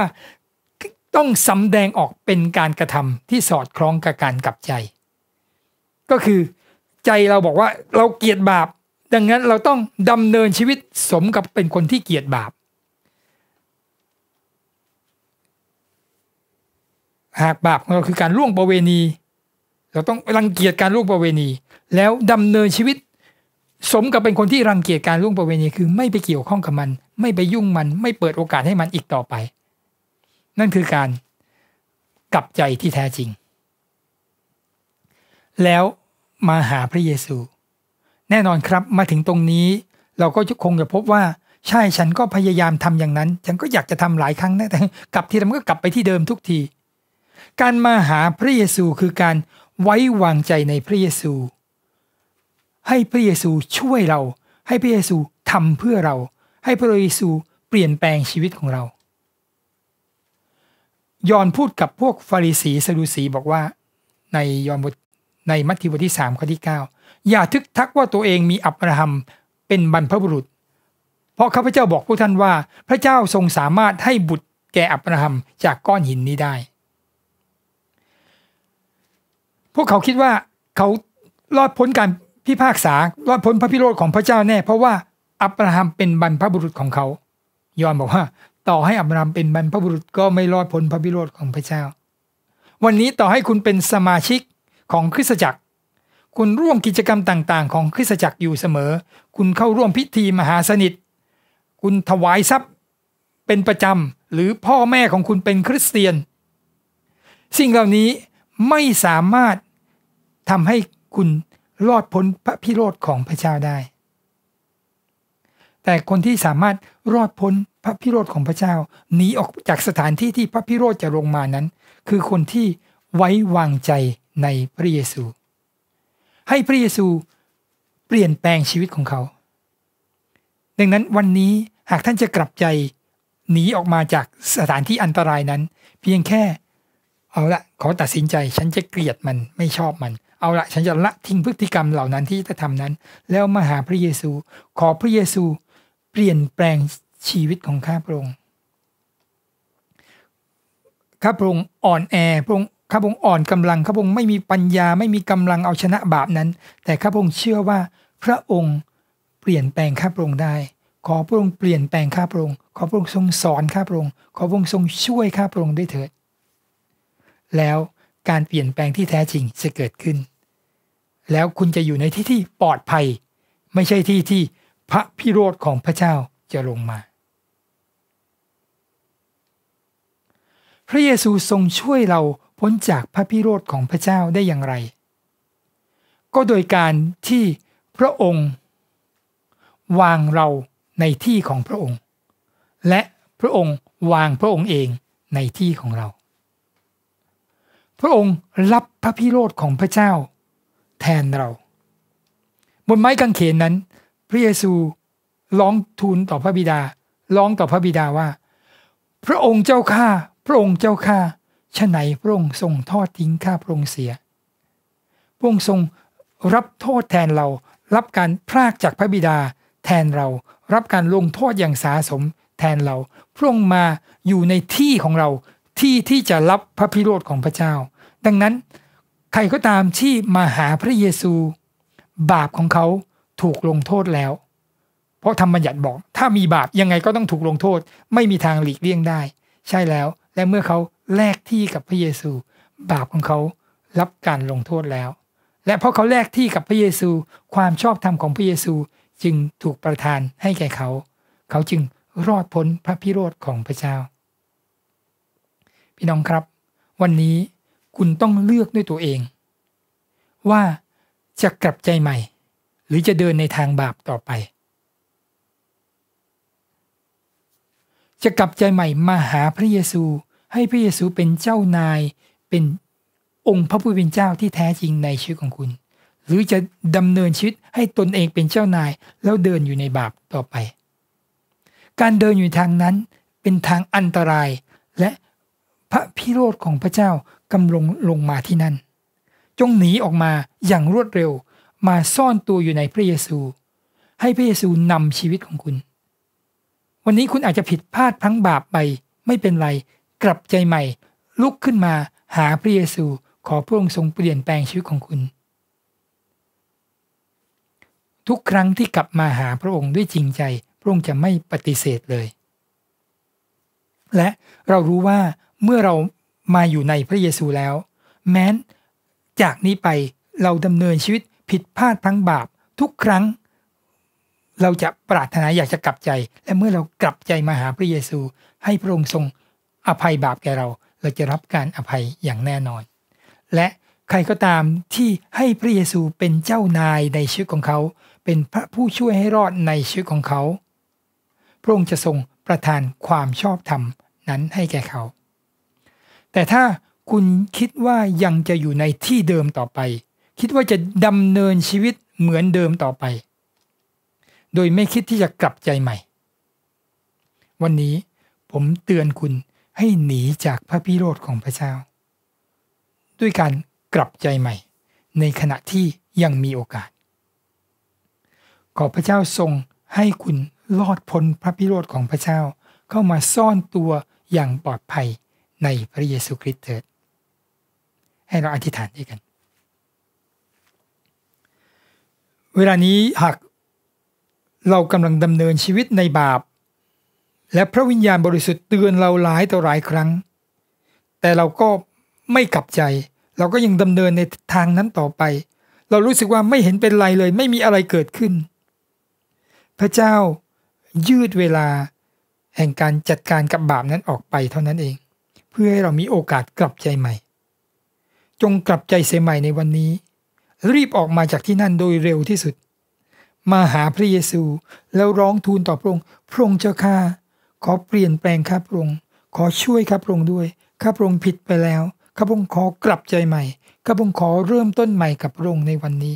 ต้องสำแดงออกเป็นการกระทำที่สอดคล้องกับการกลับใจ ก็คือใจเราบอกว่าเราเกียดบาป ดังนั้นเราต้องดำเนินชีวิต สมกับเป็นคนที่เกียดบาป หากบาปเราคือการล่วงประเวณี เราต้องรังเกียจการล่วงประเวณี แล้วดำเนินชีวิต สมกับเป็นคนที่รังเกียจการล่วงประเวณีคือไม่ไปเกี่ยวข้องกับมัน ไม่ไปยุ่งมันไม่เปิดโอกาสให้มันอีกต่อไปนั่นคือการกลับใจที่แท้จริง แล้วมาหาพระเยซู แน่นอนครับมาถึงตรงนี้เราก็คงจะพบว่า ใช่ฉันก็พยายามทำอย่างนั้น ฉันก็อยากจะทำหลายครั้งนะแต่กลับทีมันก็กลับไปที่เดิมทุกที การมาหาพระเยซูคือการไว้วางใจในพระเยซู ให้พระเยซูช่วยเราให้พระเยซูทำเพื่อเรา ให้พระเยซูเปลี่ยนแปลงชีวิตของเรายอนพูดกับพวกฟาริสีซาดูสีบอกว่าในยอนบทในมัทธิวบทที่สามข้อที่เก้าอย่าทึกทักว่าตัวเองมีอับราฮัมเป็นบรรพบุรุษ เพราะข้าพเจ้าบอกพวกท่านว่าพระเจ้าทรงสามารถให้บุตรแก่อับราฮัมจากก้อนหินนี้ได้ พวกเขาคิดว่าเขารอดพ้นการพิพากษารอดพ้นพระพิโรธของพระเจ้าแน่เพราะว่าอับราฮัมเป็นบรรพบุรุษของเขา ยอนบอกว่าต่อให้อับรามเป็นบรรพบุรุษก็ไม่รอดพ้นพระพิโรธของพระเจ้า วันนี้ต่อให้คุณเป็นสมาชิกของคริสตจักร คุณร่วมกิจกรรมต่างๆ ของคริสตจักรอยู่เสมอ คุณเข้าร่วมพิธีมหาสนิท คุณถวายทรัพย์เป็นประจำหรือพ่อแม่ของคุณเป็นคริสเตียน สิ่งเหล่านี้ไม่สามารถทำให้คุณรอดพ้นพระพิโรธของพระเจ้าได้แต่คนที่สามารถรอดพ้นพระพิโรธของพระเจ้าหนีออกจากสถานที่ที่พระพิโรธจะลงมานั้น คือคนที่ไว้วางใจในพระเยซู ให้พระเยซูเปลี่ยนแปลงชีวิตของเขา ดังนั้นวันนี้หากท่านจะกลับใจหนีออกมาจากสถานที่อันตรายนั้น เพียงแค่เอาละขอตัดสินใจฉันจะเกลียดมันไม่ชอบมัน เอาละฉันจะละทิ้งพฤติกรรมเหล่านั้นที่จะทำนั้น แล้วมาหาพระเยซูขอพระเยซูเปลี่ยนแปลงชีวิตของข้าพระองค์ข้าพระองค์อ่อนแอ พระองค์ข้าพระองค์อ่อนกำลัง ข้าพระองค์ไม่มีปัญญา ไม่มีกำลังเอาชนะบาปนั้น แต่ข้าพระองค์เชื่อว่าพระองค์เปลี่ยนแปลงข้าพระองค์ได้ ขอพระองค์เปลี่ยนแปลงข้าพระองค์ขอพระองค์ทรงสอนข้าพระองค์ขอพระองค์ทรงช่วยข้าพระองค์ได้เถิด แล้วการเปลี่ยนแปลงที่แท้จริงจะเกิดขึ้น แล้วคุณจะอยู่ในที่ที่ปลอดภัย ไม่ใช่ที่ที่พระพิโรธของพระเจ้าจะลงมา พระเยซูทรงช่วยเรา พ้นจากพระพิโรธของพระเจ้าได้อย่างไร ก็โดยการที่พระองค์วางเราในที่ของพระองค์ และพระองค์วางพระองค์เองในที่ของเรา พระองค์รับพระพิโรธของพระเจ้า แทนเรา บนไม้กางเขนนั้นพระเยซูร้องทูลต่อพระบิดา ร้องต่อพระบิดาว่า พระองค์เจ้าข้าพระองค์เจ้าข้าชะไหนพระองค์ทรงทอดทิ้งข้าพระองค์เสีย พระองค์ทรงรับโทษแทนเรารับการพรากจากพระบิดา แทนเรา รับการลงโทษอย่างสาสมแทนเรา พระองค์มาอยู่ในที่ของเรา ที่ที่จะรับพระพิโรธของพระเจ้า ดังนั้นใครก็ตามที่มาหาพระเยซู บาปของเขาถูกลงโทษแล้ว เพราะธรรมบัญญัติบอกถ้ามีบาปยังไงก็ต้องถูกลงโทษ ไม่มีทางหลีกเลี่ยงได้ ใช่แล้วและเมื่อเขาแลกที่กับพระเยซูบาปของเขารับการลงโทษแล้ว และเพราะเขาแลกที่กับพระเยซูความชอบธรรมของพระเยซูจึงถูกประทานให้แก่เขา เขาจึงรอดพ้นพระพิโรธของพระเจ้า พี่น้องครับ วันนี้คุณต้องเลือกด้วยตัวเอง ว่าจะกลับใจใหม่หรือจะเดินในทางบาปต่อไป จะกลับใจใหม่มาหาพระเยซูให้พระเยซูเป็นเจ้านาย เป็นองค์พระผู้เป็นเจ้าที่แท้จริงในชีวิตของคุณ หรือจะดำเนินชีวิตให้ตนเองเป็นเจ้านายแล้วเดินอยู่ในบาปต่อไป การเดินอยู่ทางนั้นเป็นทางอันตรายและพระพิโรธของพระเจ้ากำลงลงมาที่นั่น จงหนีออกมาอย่างรวดเร็วมาซ่อนตัวอยู่ในพระเยซู ให้พระเยซูนำชีวิตของคุณ วันนี้คุณอาจจะผิดพลาดพังบาปไป ไม่เป็นไร กลับใจใหม่ ลุกขึ้นมาหาพระเยซู ขอพระองค์ทรงเปลี่ยนแปลงชีวิตของคุณ ทุกครั้งที่กลับมาหาพระองค์ด้วยจริงใจ พระองค์จะไม่ปฏิเสธเลย และเรารู้ว่าเมื่อเรามาอยู่ในพระเยซูแล้ว แม้นจากนี้ไปเราดำเนินชีวิตผิดพลาดพลั้งบาปทุกครั้ง เราจะปรารถนาอยากจะกลับใจ และเมื่อเรากลับใจมาหาพระเยซูให้พระองค์ทรงอภัยบาปแก่เรา เราจะรับการอภัยอย่างแน่นอนและใครก็ตามที่ให้พระเยซูเป็นเจ้านายในชีวิตของเขา เป็นพระผู้ช่วยให้รอดในชีวิตของเขา พระองค์จะทรงประทานความชอบธรรมนั้นให้แก่เขา แต่ถ้าคุณคิดว่ายังจะอยู่ในที่เดิมต่อไปคิดว่าจะดำเนินชีวิตเหมือนเดิมต่อไป โดยไม่คิดที่จะกลับใจใหม่ วันนี้ผมเตือนคุณให้หนีจากพระพิโรธของพระเจ้า ด้วยการกลับใจใหม่ในขณะที่ยังมีโอกาส ขอพระเจ้าทรงให้คุณรอดพ้นพระพิโรธของพระเจ้าเข้ามาซ่อนตัวอย่างปลอดภัยในพระเยซูคริสต์เถิด ให้เราอธิษฐานด้วยกันเวลานี้หากเรากำลังดำเนินชีวิตในบาป และพระวิญญาณบริสุทธิ์เตือนเราหลายต่อหลายครั้ง แต่เราก็ไม่กลับใจเราก็ยังดำเนินในทางนั้นต่อไป เรารู้สึกว่าไม่เห็นเป็นไรเลยไม่มีอะไรเกิดขึ้น พระเจ้ายืดเวลาแห่งการจัดการกับบาปนั้นออกไปเท่านั้นเอง เพื่อให้เรามีโอกาสกลับใจใหม่ จงกลับใจเสียใหม่ในวันนี้รีบออกมาจากที่นั่นโดยเร็วที่สุด มาหาพระเยซูแล้วร้องทูลต่อพระองค์พระองค์เจ้าข้า ขอเปลี่ยนแปลงข้าพระองค์ขอช่วยข้าพระองค์ด้วยข้าพระองค์ผิดไปแล้วข้าพระองค์ขอกลับใจใหม่ข้าพระองค์ขอเริ่มต้นใหม่กับพระองค์ในวันนี้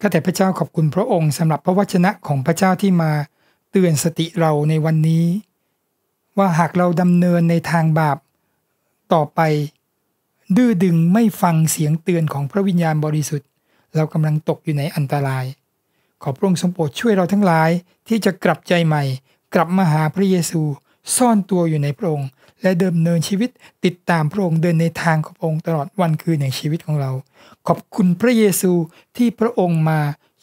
ข้าแต่พระเจ้าขอบคุณพระองค์สำหรับพระวจนะของพระเจ้าที่มาเตือนสติเราในวันนี้ ว่าหากเราดำเนินในทาง บาปต่อไป ดื้อดึงไม่ฟังเสียงเตือนของพระวิญญาณบริสุทธิ์ เรากำลังตกอยู่ในอันตราย ขอพระองค์ทรงโปรดช่วยเราทั้งหลาย ที่จะกลับใจใหม่ กลับมาหาพระเยซูซ่อนตัวอยู่ในพระองค์และเดิมเนินชีวิตติดตามพระองค์เดินในทางของพระองค์ตลอดวันคืนในชีวิตของเรา ขอบคุณพระเยซูที่พระองค์มา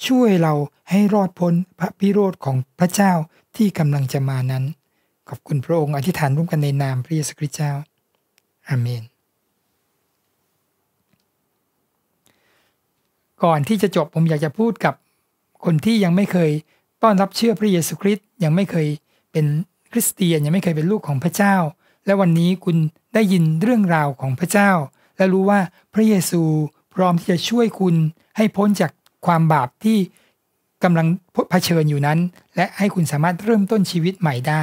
ช่วยเราให้รอดพ้นพระพิโรธของพระเจ้าที่กำลังจะมานั้น ขอบคุณพระองค์อธิษฐานร่วมกันในนามพระเยซูคริสต์เจ้าอาเมน ก่อนที่จะจบผมอยากจะพูดกับคนที่ยังไม่เคยต้อนรับเชื่อพระเยซูคริสต์ยังไม่เคยเป็นคริสเตียนยังไม่เคยเป็นลูกของพระเจ้าและวันนี้คุณได้ยินเรื่องราวของพระเจ้า และรู้ว่าพระเยซูพร้อมที่จะช่วยคุณ ให้พ้นจากความบาปที่กำลังเผชิญอยู่นั้น และให้คุณสามารถเริ่มต้นชีวิตใหม่ได้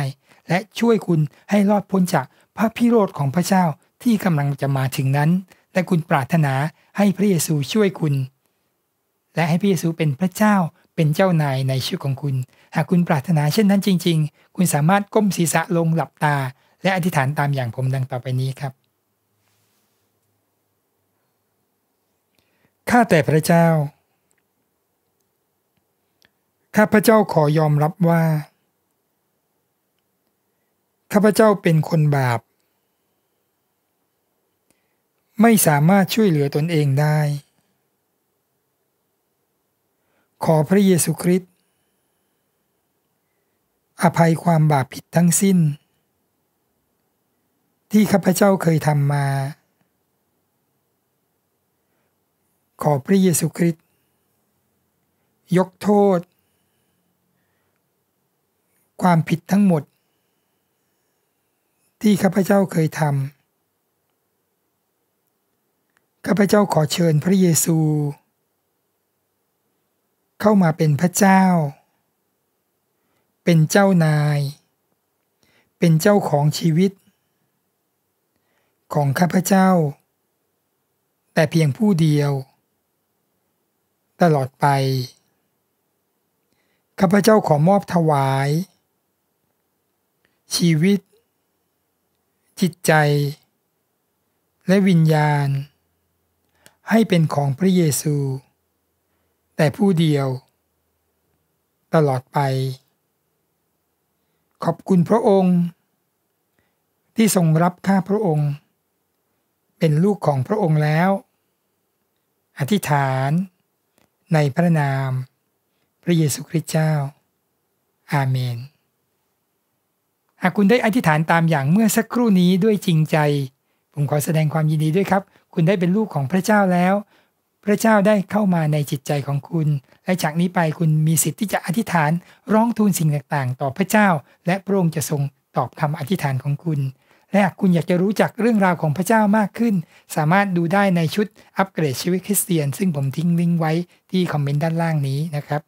และช่วยคุณให้รอดพ้นจากพระพิโรธของพระเจ้าที่กำลังจะมาถึงนั้น และคุณปรารถนาให้พระเยซูช่วยคุณ และให้พระเยซูเป็นพระเจ้าเป็นเจ้านายในชีวิตของคุณ หากคุณปรารถนาเช่นนั้นจริง ๆ คุณสามารถก้มศีรษะลงหลับตาและอธิษฐานตามอย่างผมดังต่อไปนี้ครับ ข้าแต่พระเจ้า ข้าพระเจ้าขอยอมรับว่า ข้าพระเจ้าเป็นคนบาป ไม่สามารถช่วยเหลือตนเองได้ ขอพระเยซูคริสต์อภัยความบาปผิดทั้งสิ้นที่ข้าพเจ้าเคยทำมา ขอพระเยซูคริสต์ยกโทษ ความผิดทั้งหมด ที่ข้าพเจ้าเคยทำข้าพเจ้าขอเชิญพระเยซู เข้ามาเป็นพระเจ้า เป็นเจ้านาย เป็นเจ้าของชีวิตของข้าพเจ้า แต่เพียงผู้เดียว ตลอดไปข้าพเจ้าขอมอบถวาย ชีวิต จิตใจ และวิญญาณ ให้เป็นของพระเยซู แต่ผู้เดียว ตลอดไป ขอบคุณพระองค์ ที่ทรงรับข้าพระองค์เป็นลูกของพระองค์แล้ว อธิษฐาน ในพระนามพระเยซูคริสต์เจ้า อาเมน หากคุณได้อธิษฐานตามอย่างเมื่อสักครู่นี้ด้วยจริงใจ ผมขอแสดงความยินดีด้วยครับ คุณได้เป็นลูกของพระเจ้าแล้ว พระเจ้าได้เข้ามาในจิตใจของคุณ และจากนี้ไปคุณมีสิทธิ์ที่จะอธิษฐาน ร้องทูลสิ่งต่างๆ ต่อพระเจ้า และพระองค์จะทรงตอบคำอธิษฐานของคุณและหากคุณอยากจะรู้จักเรื่องราวของพระเจ้ามากขึ้น สามารถดูได้ในชุดอัปเกรดชีวิตคริสเตียน ซึ่งผมทิ้งลิงก์ไว้ที่คอมเมนต์ด้านล่างนี้นะครับ